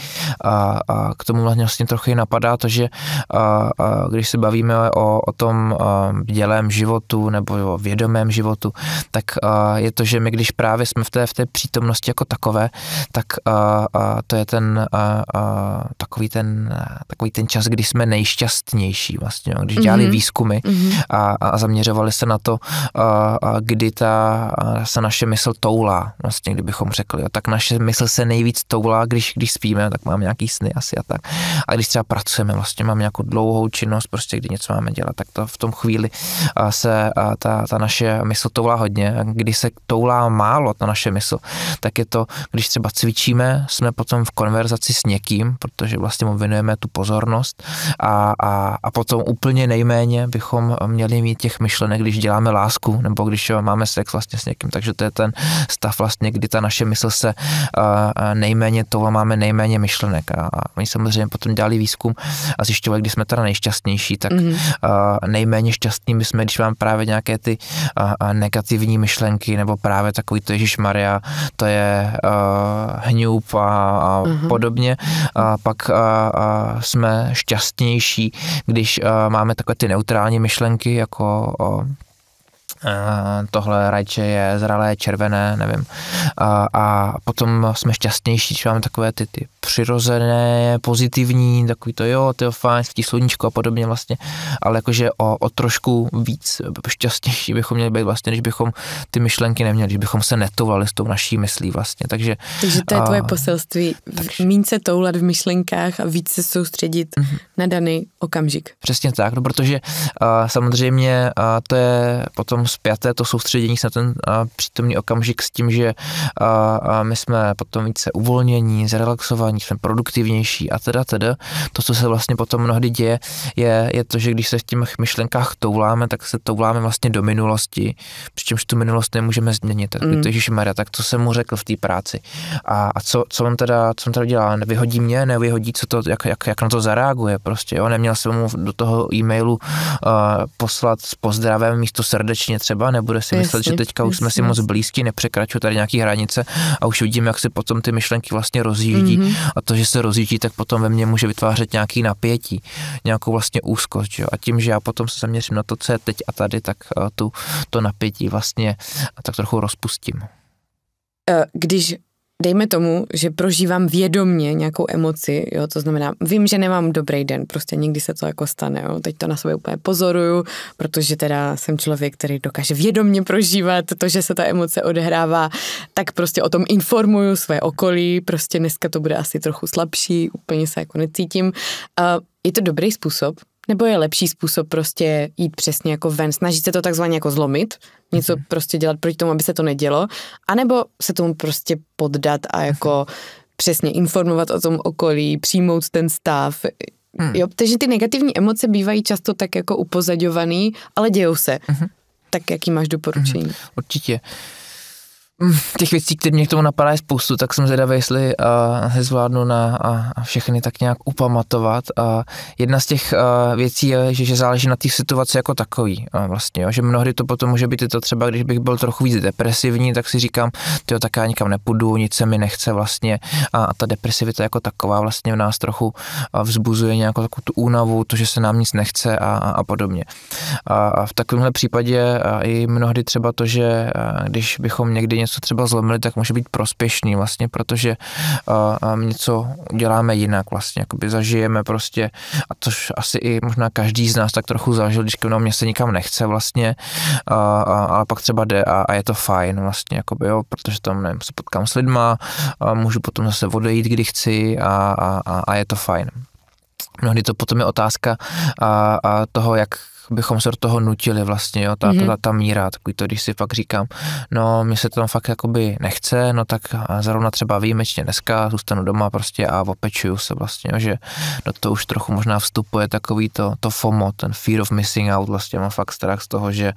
A, a k tomu vlastně, vlastně trochu i napadá to, že a, a když se bavíme o, o tom dělém životu nebo o vědomém životu, tak a, je to, že my když právě jsme v té, v té přítomnosti jako takové, tak a, a, to je ten a, a, takový ten takový ten čas kdy jsme nejšťastnější vlastně, jo. když dělali mm-hmm. výzkumy mm-hmm. A, a zaměřovali se na to, a, a kdy ta a se naše mysl toulá, vlastně kdybychom řekli, jo. tak naše mysl se nejvíc toulá, když, když spíme, tak mám nějaký sny asi a tak. A když třeba pracujeme, vlastně mám nějakou dlouhou činnost, prostě kdy něco máme dělat, tak to v tom chvíli a se a ta, ta naše mysl toulá hodně. A když se toulá málo ta naše mysl, tak je to, když třeba cvičíme, jsme potom v konverzaci s někým, protože vlastně mu věnujeme tu pozornost a, a, a potom úplně nejméně bychom měli mít těch myšlenek, když děláme lásku nebo když eh, máme sex vlastně s někým. Takže to je ten stav vlastně, kdy ta naše mysl se eh, eh, nejméně toho máme nejméně myšlenek. A, a oni samozřejmě potom dělali výzkum a zjišťovali, když jsme teda nejšťastnější, tak mm-hmm. nejméně šťastní my jsme, když mám právě nějaké ty negativní myšlenky nebo právě takový to Ježíš Maria, to je hňup a, a mm-hmm. podobně. A pak a, a jsme šťastní šťastnější, když eh, máme takové ty neutrální myšlenky jako eh, Eh, tohle rajče je zralé, červené, nevím. A, a potom jsme šťastnější, že máme takové ty, ty přirozené, pozitivní, takový to jo, to je fajn, svítí sluníčko a podobně vlastně, ale jakože o, o trošku víc šťastnější bychom měli být vlastně, když bychom ty myšlenky neměli, když bychom se netovali s tou naší myslí vlastně, takže... Takže to je tvoje poselství, takže, se toulat v myšlenkách a víc se soustředit mm-hmm. na daný okamžik. Přesně tak, no protože a, eh, samozřejmě a, eh, to je potom zpěté to soustředění se na ten přítomný okamžik s tím, že my jsme potom více uvolnění, zrelaxovaní, jsme produktivnější a teda teda. To, co se vlastně potom mnohdy děje, je, je to, že když se v těch myšlenkách touláme, tak se touláme vlastně do minulosti, přičemž tu minulost nemůžeme změnit. Tak mm. to Ježíš Maria, tak co jsem mu řekl v té práci. A, a co, co, on teda, co on teda dělá? Vyhodí mě, nevyhodí, co to, jak, jak, jak na to zareaguje prostě, jo? Neměl jsem mu do toho e-mailu uh, poslat s pozdravem místo srdečně třeba, nebude si myslet, že teďka už jsme si moc blízký, nepřekračuju tady nějaký hranice a už vidím, jak se potom ty myšlenky vlastně rozjíždí mm-hmm. a to, že se rozjíždí, tak potom ve mně může vytvářet nějaký napětí, nějakou vlastně úzkost. Že A tím, že já potom se zaměřím na to, co je teď a tady, tak eh, tu, to napětí vlastně tak trochu rozpustím. Eh, když dejme tomu, že prožívám vědomně nějakou emoci, jo, to znamená, vím, že nemám dobrý den, prostě někdy se to jako stane, jo, teď to na sobě úplně pozoruju, protože teda jsem člověk, který dokáže vědomně prožívat to, že se ta emoce odehrává, tak prostě o tom informuju své okolí, prostě dneska to bude asi trochu slabší, úplně se jako necítím. Uh, je to dobrý způsob, nebo je lepší způsob prostě jít přesně jako ven, snažit se to takzvaně jako zlomit, něco mm. prostě dělat proti tomu, aby se to nedělo, anebo se tomu prostě poddat a jako mm. přesně informovat o tom okolí, přijmout ten stav. Mm. Jo, takže ty negativní emoce bývají často tak jako upozaďovaný, ale dějou se. Mm. Tak jaký máš doporučení? Mm. Určitě. Uh, Těch věcí, které mě k tomu napadá, je spoustu, tak jsem zvědavý, jestli uh, zvládnu na, a, a všechny tak nějak upamatovat. A jedna z těch uh, věcí je, že, že záleží na té situaci jako takový. A eh, vlastně, jo, že mnohdy to potom může být i to třeba, když bych byl trochu víc depresivní, tak si říkám, jo, tak já nikam nepůjdu, nic se mi nechce vlastně. A, a ta depresivita jako taková vlastně v nás trochu vzbuzuje nějakou takovou tu únavu, to, že se nám nic nechce a, a, a podobně. A, a v takovémhle případě a i mnohdy třeba to, že když bychom někdy něco třeba zlomili, tak může být prospěšný vlastně, protože uh, něco děláme jinak vlastně, jakoby zažijeme prostě, a což asi i možná každý z nás tak trochu zažil, když na mě se nikam nechce vlastně, uh, ale pak třeba jde a, a je to fajn vlastně, jakoby, jo, protože tam nevím, se potkám s lidma, a můžu potom zase odejít, kdy chci a, a, a je to fajn. Mnohdy to potom je otázka a, a toho, jak bychom se do toho nutili vlastně, jo, ta, mm-hmm. ta, mhm. ta míra, takový to, když si fakt říkám, no, mi se tam fakt jakoby nechce, no tak zrovna třeba výjimečně dneska zůstanu doma prostě a opečuju se vlastně, jo, že do toho už trochu možná vstupuje takový to, to FOMO, ten fear of missing out, vlastně mám fakt strach z toho, že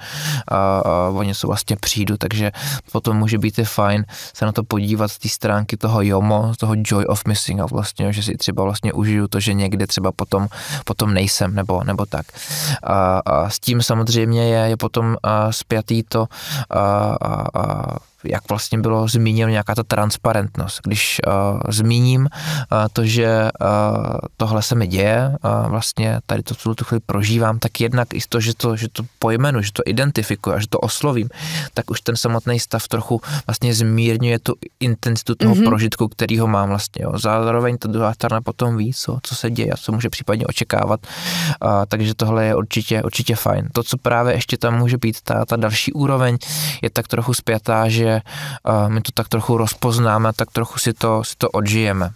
a, a, o něco vlastně přijdu, takže potom může být i fajn se na to podívat z té stránky toho JOMO, z toho joy of missing out vlastně, jo, že si třeba vlastně užiju to, že někde třeba potom, potom nejsem, nebo, nebo tak. A, a, s tím samozřejmě je, je potom spjatý to a, a, a jak vlastně bylo zmíněno, nějaká ta transparentnost. Když uh, zmíním uh, to, že uh, tohle se mi děje, uh, vlastně tady to celou tu chvíli prožívám, tak jednak i to, že to, že to pojmenu, že to identifikuju a že to oslovím, tak už ten samotný stav trochu vlastně zmírňuje tu intenzitu toho mm-hmm. prožitku, který ho mám vlastně. Jo. Zároveň ta druhá strana potom ví, co, co se děje a co může případně očekávat. Uh, takže tohle je určitě, určitě fajn. To, co právě ještě tam může být, ta, ta další úroveň je tak trochu zpětá, že že eh, my to tak trochu rozpoznáme, tak trochu si to, si to odžijeme.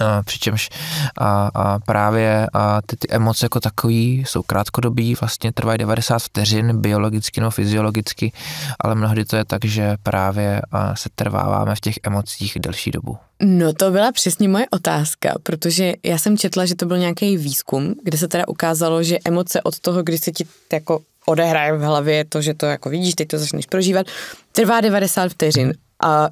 Eh, přičemž a, eh, a právě a ty, ty emoce jako takový jsou krátkodobí, vlastně trvají 90 vteřin biologicky nebo fyziologicky, ale mnohdy to je tak, že právě a se trváváme v těch emocích delší dobu. No to byla přesně moje otázka, protože já jsem četla, že to byl nějaký výzkum, kde se teda ukázalo, že emoce od toho, když se ti jako odehraje v hlavě to, že to jako vidíš, teď to začneš prožívat, trvá 90 vteřin a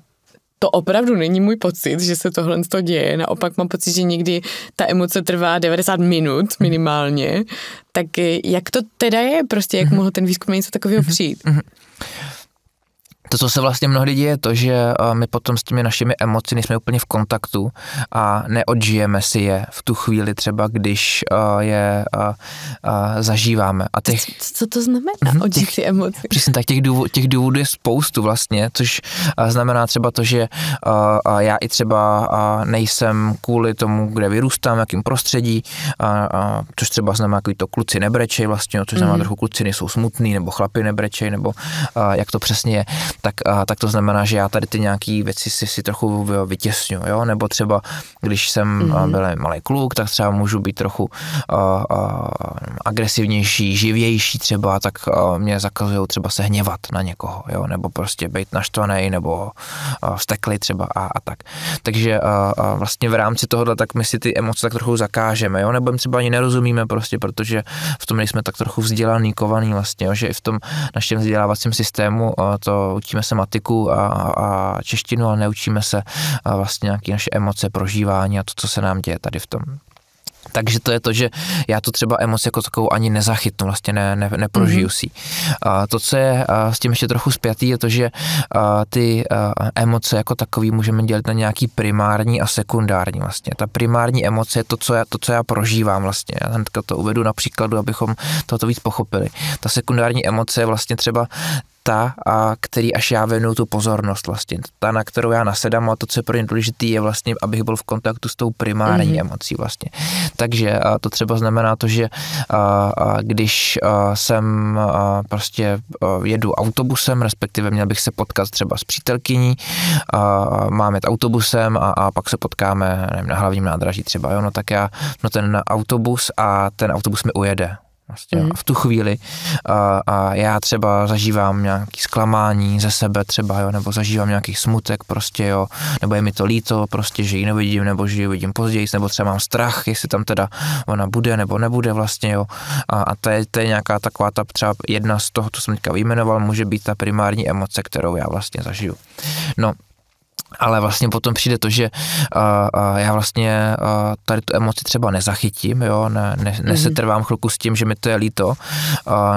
to opravdu není můj pocit, že se tohle to děje. Naopak mám pocit, že někdy ta emoce trvá 90 minut minimálně. Tak eh, jak to teda je prostě, jak mhm. mohl ten výzkum něco takového mhm. přijít? Mhm to, co se vlastně mnohdy děje, je to, že eh, my potom s těmi našimi emocemi nejsme úplně v kontaktu a neodžijeme si je v tu chvíli třeba, když eh, je eh, zažíváme. A těch, co to znamená, mhm, odžít ty emoci? Přesně tak, těch důvodů, těch důvodů je spoustu vlastně, což znamená třeba to, že já i třeba nejsem kvůli tomu, kde vyrůstám, jakým prostředí, což třeba znamená, jaký to kluci nebrečej vlastně, což znamená mm. trochu kluci nejsou smutný, nebo chlapi nebrečej, nebo jak to přesně je tak, a, tak to znamená, že já tady ty nějaké věci si, si trochu vytěsňu, jo, nebo třeba když jsem mm-hmm. byl malý kluk, tak třeba můžu být trochu a, a, agresivnější, živější třeba, tak a, mě zakazují třeba se hněvat na někoho, jo, nebo prostě být naštvaný, nebo vsteklý třeba a, a tak. Takže a, a vlastně v rámci tohohle tak my si ty emoce tak trochu zakážeme, jo, nebo jim třeba ani nerozumíme prostě, protože v tom nejsme tak trochu vzdělaný, kovaný vlastně, jo, že i v tom našem vzdělávacím systému to učíme se matiku a, a češtinu, ale neučíme se vlastně nějaké naše emoce, prožívání a to, co se nám děje tady v tom takže to je to, že já to třeba emoci jako takovou ani nezachytnu, vlastně ne, ne, neprožiju mm-hmm. si. A to, co je s tím ještě trochu zpětý, je to, že ty emoce jako takový můžeme dělat na nějaký primární a sekundární vlastně. Ta primární emoce je to, co já, to, co já prožívám vlastně. Já hnedka to uvedu na příkladu, abychom toto víc pochopili. Ta sekundární emoce je vlastně třeba ta, a který až já věnuju tu pozornost vlastně. Ta, na kterou já nasedám a to, co je pro ně důležité, je vlastně, abych byl v kontaktu s tou primární mm-hmm. emocí vlastně. Takže a to třeba znamená to, že a, a když a, jsem a, prostě a, jedu autobusem, respektive měl bych se potkat třeba s přítelkyní, a, mám jet autobusem a, a pak se potkáme nevím, na hlavním nádraží třeba, jo, no tak já, no ten autobus a ten autobus mi ujede Vlastně. Mm. v tu chvíli a, a já třeba zažívám nějaký zklamání ze sebe třeba, jo, nebo zažívám nějaký smutek prostě, jo, nebo je mi to líto prostě, že ji nevidím, nebo že ji vidím později, nebo třeba mám strach, jestli tam teda ona bude nebo nebude vlastně, jo. A, a to, je, to je nějaká taková ta třeba jedna z toho, co jsem teďka vyjmenoval, může být ta primární emoce, kterou já vlastně zažiju. No ale vlastně potom přijde to, že uh, já vlastně uh, tady tu emoci třeba nezachytím, jo, ne, ne, mhm. nesetrvám chvilku s tím, že mi to je líto, uh,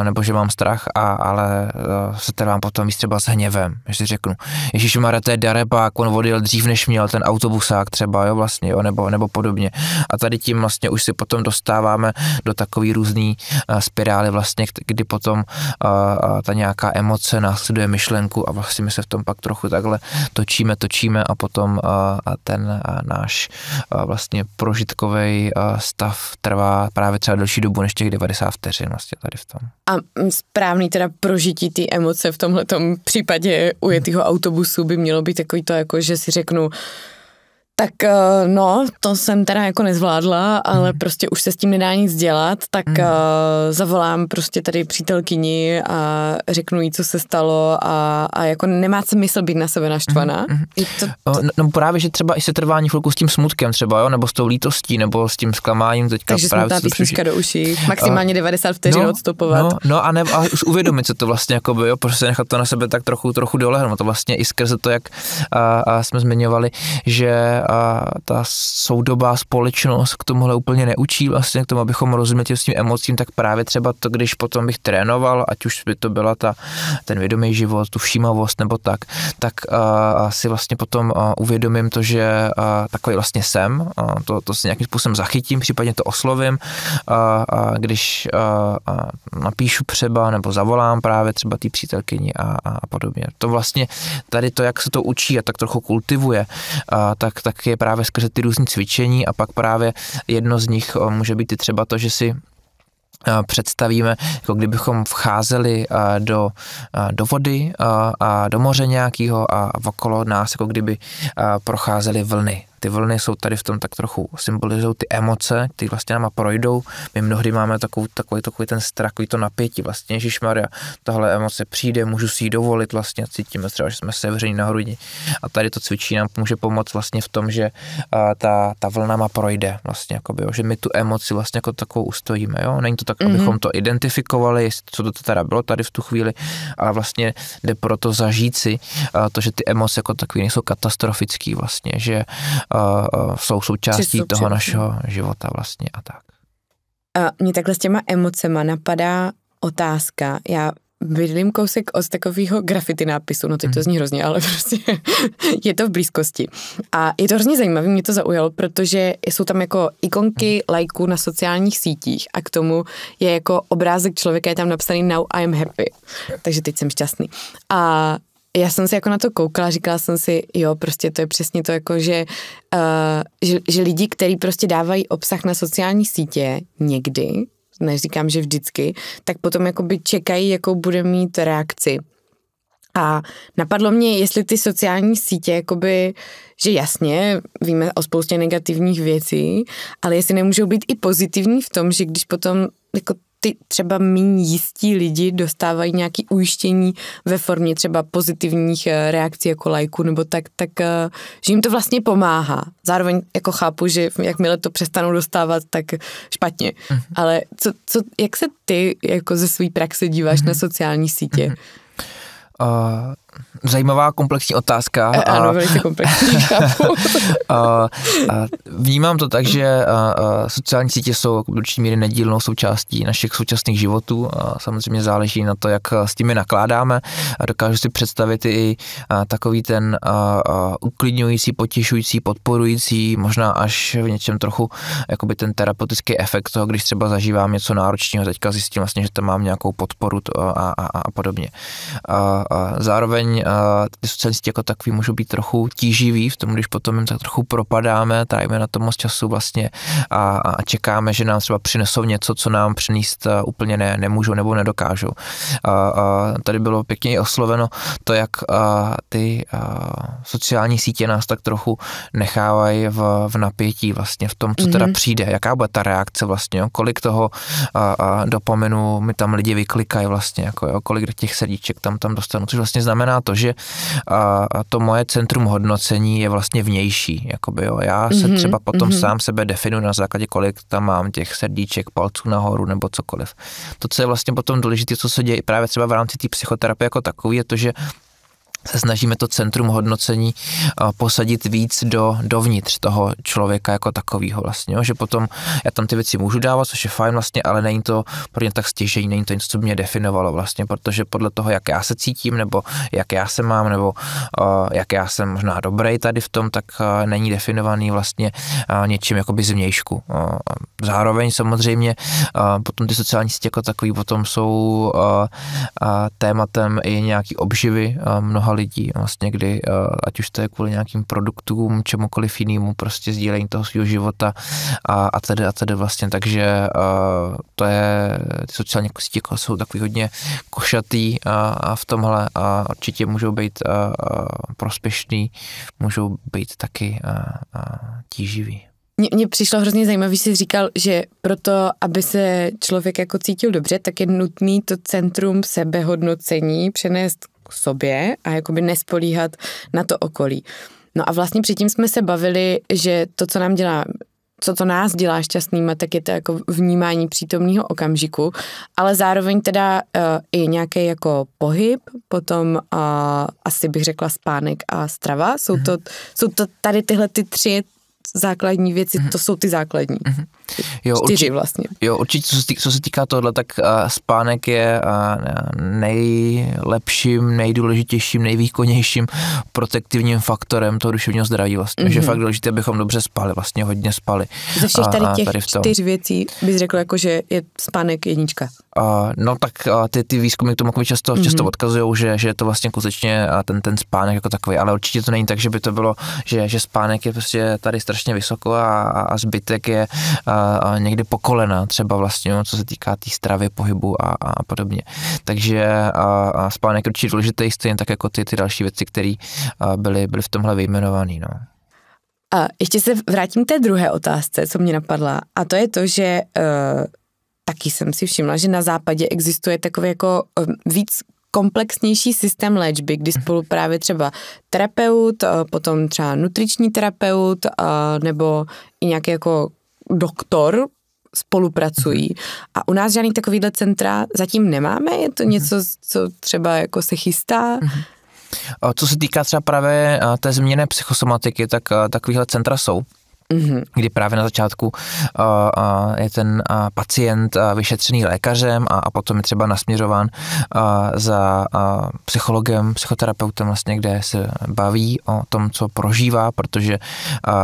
nebo že mám strach, a, ale uh, setrvám potom víc třeba s hněvem, že si řeknu, Ježíš Mara, to je darebák, on odjel dřív, než měl ten autobusák třeba, jo, vlastně, jo, nebo, nebo podobně. A tady tím vlastně už si potom dostáváme do takový různý uh, spirály vlastně, kdy potom uh, ta nějaká emoce následuje myšlenku a vlastně my se v tom pak trochu takhle točíme, to točíme a potom a ten a náš a vlastně prožitkový stav trvá právě třeba delší dobu než těch 90 vteřin vlastně tady v tom. A správný teda prožití ty emoce v tomhle případě ujetého autobusu by mělo být takový to, jako že si řeknu, tak eh, no, to jsem teda jako nezvládla, ale hmm. prostě už se s tím nedá nic dělat, tak hmm. zavolám prostě tady přítelkyni a řeknu jí, co se stalo a, a jako nemá smysl být na sebe naštvaná. Hmm. To, to... Eh, no, no právě, že třeba i se trvání chvilku s tím smutkem třeba, jo, nebo s tou lítostí, nebo s tím zklamáním teďka Takže právě smutná písnička do uší, maximálně uh, 90 vteřin no, odstupovat. No, no a, ne, a už uvědomit co to vlastně, jako by, jo, prostě nechat to na sebe tak trochu, trochu dolehnout. To vlastně i skrze to, jak a, a jsme zmiňovali, že a ta soudobá společnost k tomuhle úplně neučí vlastně k tomu, abychom rozuměli s tím emocím, tak právě třeba to, když potom bych trénoval, ať už by to byla ta, ten vědomý život, tu všímavost nebo tak, tak uh, si vlastně potom uh, uvědomím to, že uh, takový vlastně jsem, uh, to, to si nějakým způsobem zachytím, případně to oslovím, uh, uh, když uh, uh, napíšu třeba nebo zavolám právě třeba té přítelkyni a, a podobně. To vlastně tady to, jak se to učí a tak trochu kultivuje, uh, tak, tak tak je právě skrze ty různé cvičení a pak právě jedno z nich eh, může být i třeba to, že si eh, představíme, jako kdybychom vcházeli eh, do, do vody a do moře nějakého a okolo nás, jako kdyby procházely vlny ty vlny jsou tady v tom tak trochu, symbolizují ty emoce, ty vlastně náma projdou. My mnohdy máme takový, takový, takový ten strach, takový to napětí, vlastně Ježíš Maria, tahle emoce přijde, můžu si ji dovolit, vlastně cítíme třeba, že jsme sevření na hrudi. A tady to cvičí nám může pomoct vlastně v tom, že a, ta, ta vlna má projde, vlastně, jakoby, jo, že my tu emoci vlastně jako takovou ustojíme. Jo? Není to tak, mm-hmm. abychom to identifikovali, co to teda bylo tady v tu chvíli, ale vlastně jde proto zažít si a, to, že ty emoce jako takové nejsou katastrofické vlastně, že uh, jsou součástí toho našeho života vlastně a tak. A mě takhle s těma emocema napadá otázka. Já bydlím kousek od takového grafity nápisu, no teď to mhm. zní hrozně, ale prostě je to v blízkosti. A je to hrozně zajímavé, mě to zaujalo, protože jsou tam jako ikonky mhm. lajků na sociálních sítích a k tomu je jako obrázek člověka, je tam napsaný now I'm happy. Takže teď jsem šťastný. A já jsem se jako na to koukala, říkala jsem si, jo, prostě to je přesně to, jako že, uh, že, že lidi, kteří prostě dávají obsah na sociální sítě někdy, než říkám, že vždycky, tak potom jakoby čekají, jakou bude mít reakci. A napadlo mě, jestli ty sociální sítě, jakoby, že jasně, víme o spoustě negativních věcí, ale jestli nemůžou být i pozitivní v tom, že když potom jako ty třeba méně jistí lidi dostávají nějaké ujištění ve formě třeba pozitivních eh, reakcí jako lajku nebo tak, tak eh, že jim to vlastně pomáhá. Zároveň jako chápu, že jakmile to přestanou dostávat, tak špatně. Uh-huh. Ale co, co, jak se ty jako ze své praxe díváš uh-huh. na mhm. sociální sítě? uh huh Uh, zajímavá komplexní otázka. E, ano, velice komplexní, a, a Vnímám to tak, že a, a sociální sítě jsou jako do určitě míry nedílnou součástí našich současných životů. A samozřejmě záleží na to, jak s těmi nakládáme. A dokážu si představit i a, takový ten a, a, uklidňující, potěšující, podporující, možná až v něčem trochu jakoby ten terapeutický efekt toho, když třeba zažívám něco náročného, teďka zjistím vlastně, že tam mám nějakou podporu a, a, a, a podobně. A, a zároveň zároveň eh, ty sociální sítě jako takový můžou být trochu tíživý v tom, když potom jim tak trochu propadáme, trávíme na tom moc času vlastně a, a čekáme, že nám třeba přinesou něco, co nám přinést eh, úplně ne, nemůžou nebo nedokážou. Uh, uh, tady bylo pěkně osloveno to, jak uh, ty uh, sociální sítě nás tak trochu nechávají v, v napětí vlastně v tom, co teda mm-hmm. přijde, jaká bude ta reakce vlastně, jo? kolik toho uh, uh, dopomenu mi tam lidi vyklikají vlastně, jako, jo? kolik těch srdíček tam tam dostanu, což vlastně znamená to, že a, to moje centrum hodnocení je vlastně vnější. Jakoby, jo. Já se mm-hmm, třeba potom mm-hmm. sám sebe definuji na základě, kolik tam mám těch srdíček, palců nahoru nebo cokoliv. To, co je vlastně potom důležité, co se děje právě třeba v rámci té psychoterapie jako takový, je to, že se snažíme to centrum hodnocení eh, posadit víc do, dovnitř toho člověka jako takového vlastně, jo? že potom já tam ty věci můžu dávat, což je fajn vlastně, ale není to pro ně tak stěžení, není to něco, co mě definovalo vlastně, protože podle toho, jak já se cítím, nebo jak já se mám, nebo eh, jak já jsem možná dobrý tady v tom, tak eh, není definovaný vlastně něčím jakoby zvnějšku. vnějšku zároveň samozřejmě potom ty sociální sítě jako takový potom jsou tématem i nějaký obživy mnoha lidí, no, vlastně kdy, eh, ať už to je kvůli nějakým produktům, čemukoliv jinému, prostě sdílení toho svého života a, a tedy a tedy vlastně, takže eh, to je, ty sociální sítě jako jsou takový hodně košatý a, eh, a v tomhle a určitě můžou být a, a prospěšný, můžou být taky a, a tíživý. Mně přišlo hrozně zajímavé, že jsi říkal, že proto, aby se člověk jako cítil dobře, tak je nutný to centrum sebehodnocení přenést k sobě a jakoby nespolíhat na to okolí. No a vlastně předtím jsme se bavili, že to, co nám dělá co to nás dělá šťastnýma, tak je to jako vnímání přítomného okamžiku, ale zároveň teda uh, i nějaký jako pohyb, potom uh, asi bych řekla spánek a strava. Jsou to, mm-hmm. jsou to tady tyhle ty tři základní věci, mm-hmm. to jsou ty základní. Mm-hmm. Jo, Čtyři určitě, vlastně. Jo, určitě, co se, týká, co se týká tohle, tak spánek je nejlepším, nejdůležitějším, nejvýkonnějším protektivním faktorem toho duševního zdraví vlastně. Mm-hmm. Že fakt důležité, abychom dobře spali, vlastně hodně spali. Ze všech tady těch tady v tom. čtyř věcí bys řekl jako, že je spánek jednička. A, no tak a, ty, ty výzkumy k tomu často, mm-hmm. často odkazují, že, že je to vlastně skutečně ten, ten spánek jako takový, ale určitě to není tak, že by to bylo, že, že spánek je prostě tady strašně vysoko a, a zbytek je a, někdy po kolena, třeba vlastně, co se týká té tý stravy, pohybu a, a podobně. Takže a, a spánek je určitě důležitý, stejně tak jako ty, ty další věci, které byly, byly v tomhle vyjmenované. No. A ještě se vrátím k té druhé otázce, co mě napadla. A to je to, že uh, taky jsem si všimla, že na západě existuje takový jako uh, víc komplexnější systém léčby, kdy spolu právě třeba terapeut, e, potom třeba nutriční terapeut nebo i nějaký jako doktor spolupracují. A u nás žádný takovýhle centra zatím nemáme? Je to něco, co třeba jako se chystá? Co se týká třeba právě té změny psychosomatiky, tak takovýhle centra jsou. Mm-hmm. Kdy právě na začátku uh, uh, je ten uh, pacient uh, vyšetřený lékařem a, a potom je třeba nasměřován uh, za uh, psychologem, psychoterapeutem, vlastně, kde se baví o tom, co prožívá, protože uh, uh,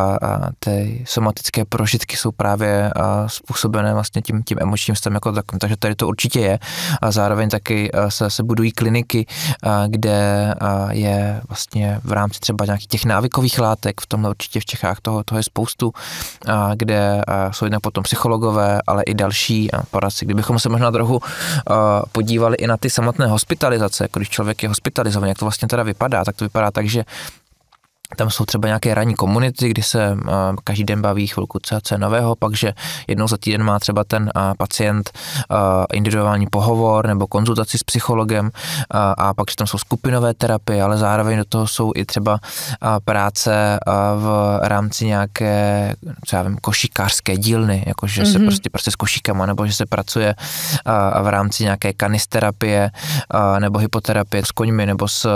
ty somatické prožitky jsou právě uh, způsobené vlastně tím, tím emočním stavem jako takovým. Takže tady to určitě je. A zároveň taky uh, se, se budují kliniky, uh, kde uh, je vlastně v rámci třeba nějakých těch návykových látek, v tomhle určitě v Čechách toho, toho je spousta podcastu, kde jsou jednak potom psychologové, ale i další poradci. Kdybychom se možná trochu podívali i na ty samotné hospitalizace, jako když člověk je hospitalizovaný, jak to vlastně teda vypadá, tak to vypadá tak, že tam jsou třeba nějaké ranní komunity, kdy se eh, každý den baví chvilku CC nového, takže jednou za týden má třeba ten eh, pacient eh, individuální pohovor nebo konzultaci s psychologem a pak tam jsou skupinové terapie, ale zároveň do toho jsou i třeba práce v rámci nějaké, co já vím, košíkářské dílny, jakože mm-hmm. se mhm. prostě prostě s košíkama, nebo že se pracuje v rámci nějaké kanisterapie nebo hypoterapie s koňmi nebo s,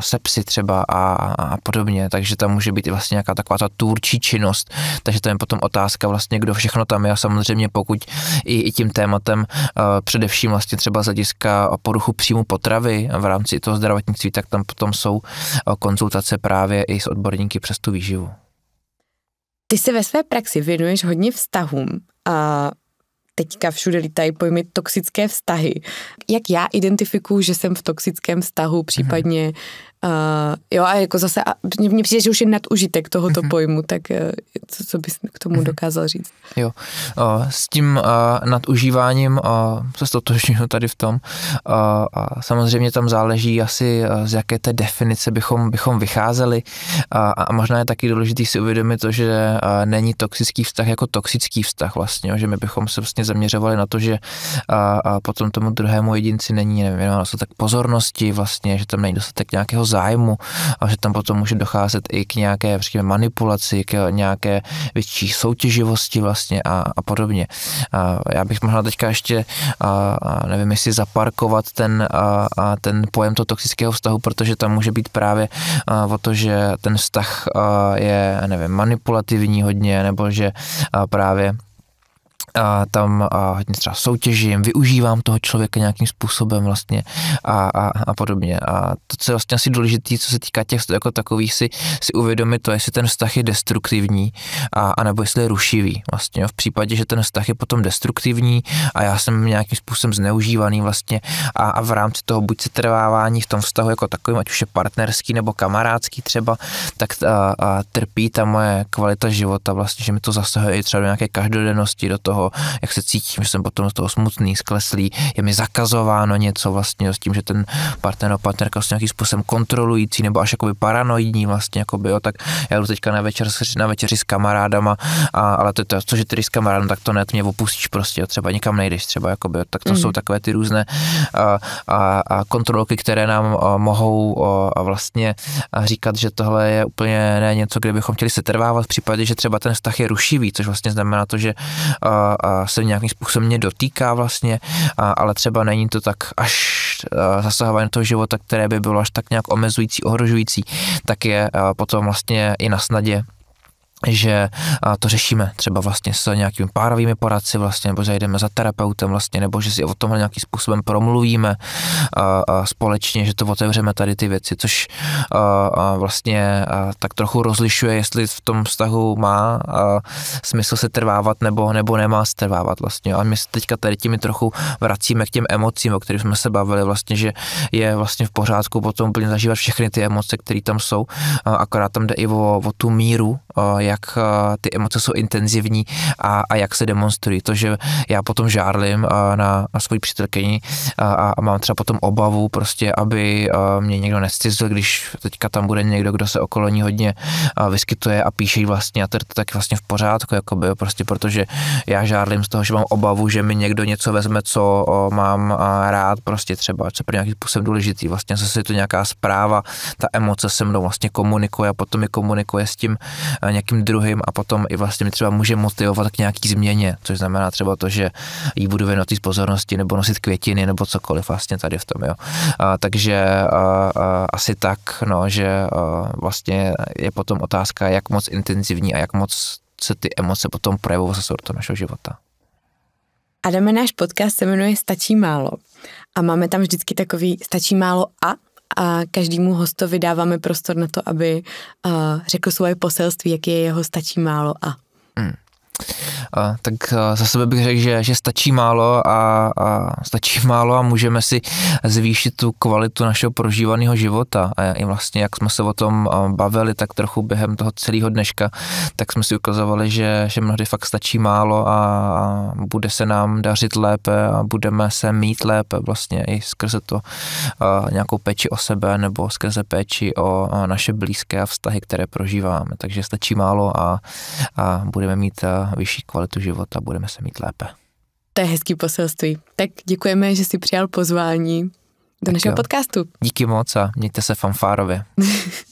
sepsy třeba a, a podobně. Tak takže tam může být i vlastně nějaká taková ta tvůrčí činnost. Takže to je potom otázka vlastně, kdo všechno tam je a samozřejmě pokud i, i tím tématem eh, především vlastně třeba z hlediska poruchu příjmu potravy v rámci toho zdravotnictví, tak tam potom jsou eh, konzultace právě i s odborníky přes tu výživu. Ty se ve své praxi věnuješ hodně vztahům a teďka všude lítají pojmy toxické vztahy. Jak já identifikuju, že jsem v toxickém vztahu, případně mhm. Uh, jo a jako zase, a mně přijde, že už je nadužitek tohoto uh-huh. pojmu, tak eh, co, co bys k tomu uh-huh. dokázal říct? Jo, uh, s tím uh, nadužíváním uh, se stotožňuji tady v tom. Uh, a samozřejmě tam záleží asi, uh, z jaké té definice bychom, bychom vycházeli uh, a možná je taky důležité si uvědomit to, že uh, není toxický vztah jako toxický vztah vlastně, jo, že my bychom se vlastně zaměřovali na to, že uh, a potom tomu druhému jedinci není, nevím, no, tak pozornosti vlastně, že tam není dostatek nějakého zájmu a že tam potom může docházet i k nějaké řekněme, manipulaci, k nějaké větší soutěživosti vlastně a, a podobně. A já bych možná teďka ještě, a, a nevím, jestli zaparkovat ten, a, a ten pojem toho toxického vztahu, protože tam může být právě a, o to, že ten vztah a, je, nevím, manipulativní hodně, nebo že a, právě a tam a hodně třeba soutěžím, využívám toho člověka nějakým způsobem vlastně a, a, a podobně. A to, co je vlastně asi důležité, co se týká těch jako takových, si, si uvědomit to, jestli ten vztah je destruktivní a, a nebo jestli je rušivý. Vlastně v případě, že ten vztah je potom destruktivní a já jsem nějakým způsobem zneužívaný vlastně a, a v rámci toho buď se trvávání v tom vztahu jako takovým, ať už je partnerský nebo kamarádský třeba, tak a, a trpí ta moje kvalita života vlastně, že mi to zasahuje i třeba do nějaké každodennosti, do toho, toho, jak se cítím, že jsem potom z toho smutný, skleslý, je mi zakazováno něco vlastně s tím, že ten partner nebo partnerka vlastně nějakým způsobem kontrolující nebo až jakoby paranoidní vlastně, jakoby, jo, tak já jdu teďka na, večer, na večeři s kamarádama, a, ale to, to, co, je tedy s kamarádem, tak to net mě opustíš prostě, jo, třeba nikam nejdeš, třeba jakoby, jo, tak to mm. jsou takové ty různé a, a, a kontrolky, které nám a, mohou a, a vlastně a říkat, že tohle je úplně ne něco, kde bychom chtěli se trvávat v případě, že třeba ten vztah je rušivý, což vlastně znamená to, že a, a, se nějakým způsobem mě dotýká vlastně, a, ale třeba není to tak až zasahování toho života, které by bylo až tak nějak omezující, ohrožující, tak je potom vlastně i na snadě že to řešíme třeba vlastně s nějakými párovými poradci vlastně, nebo zajdeme za terapeutem vlastně, nebo že si o tomhle nějakým způsobem promluvíme a, a společně, že to otevřeme tady ty věci, což a, a vlastně a tak trochu rozlišuje, jestli v tom vztahu má a smysl se trvávat nebo, nebo nemá se trvávat vlastně. A my se teďka tady tím trochu vracíme k těm emocím, o kterých jsme se bavili vlastně, že je vlastně v pořádku potom úplně zažívat všechny ty emoce, které tam jsou, a akorát tam jde i o, o tu míru, a jak eh, ty emoce jsou intenzivní a, a jak se demonstrují. To, že já potom žárlím eh, na, na svoji přítelkyni eh, a, a mám třeba potom obavu prostě, aby mě někdo nestizl, když teďka tam bude někdo, kdo se okolo ní hodně vyskytuje a píše vlastně a to je tak vlastně v pořádku, jakoby, prostě protože já žárlím z toho, že mám obavu, že mi někdo něco vezme, co mám rád, prostě třeba, co pro nějaký způsob důležitý, vlastně zase je to nějaká zpráva, ta emoce se mnou vlastně komunikuje a potom mi komunikuje s tím nějakým druhým a potom i vlastně třeba může motivovat k nějaký změně, což znamená třeba to, že jí budu věnovat pozornosti nebo nosit květiny nebo cokoliv vlastně tady v tom, jo. A, takže a, a, asi tak, no, že a, vlastně je potom otázka, jak moc intenzivní a jak moc se ty emoce potom projevují za sortu našeho života. Adame, náš podcast se jmenuje Stačí málo. A máme tam vždycky takový stačí málo a a každému hostovi dáváme prostor na to, aby uh, řekl svoje poselství, jak je jeho stačí málo a. Mm tak eh, za sebe bych řekl, že, že stačí málo a, a stačí málo a můžeme si zvýšit tu kvalitu našeho prožívaného života. A i vlastně, jak jsme se o tom eh, bavili, tak trochu během toho celého dneška, tak jsme si ukazovali, že, že mnohdy fakt stačí málo a bude se nám dařit lépe a budeme se mít lépe vlastně i skrze to eh, nějakou péči o sebe nebo skrze péči o naše blízké a vztahy, které prožíváme. Takže stačí málo a, a budeme mít vyšší kvalitu života, budeme se mít lépe. To je hezký poselství. Tak děkujeme, že jsi přijal pozvání do tak našeho jo. podcastu. Díky moc a mějte se fanfárově.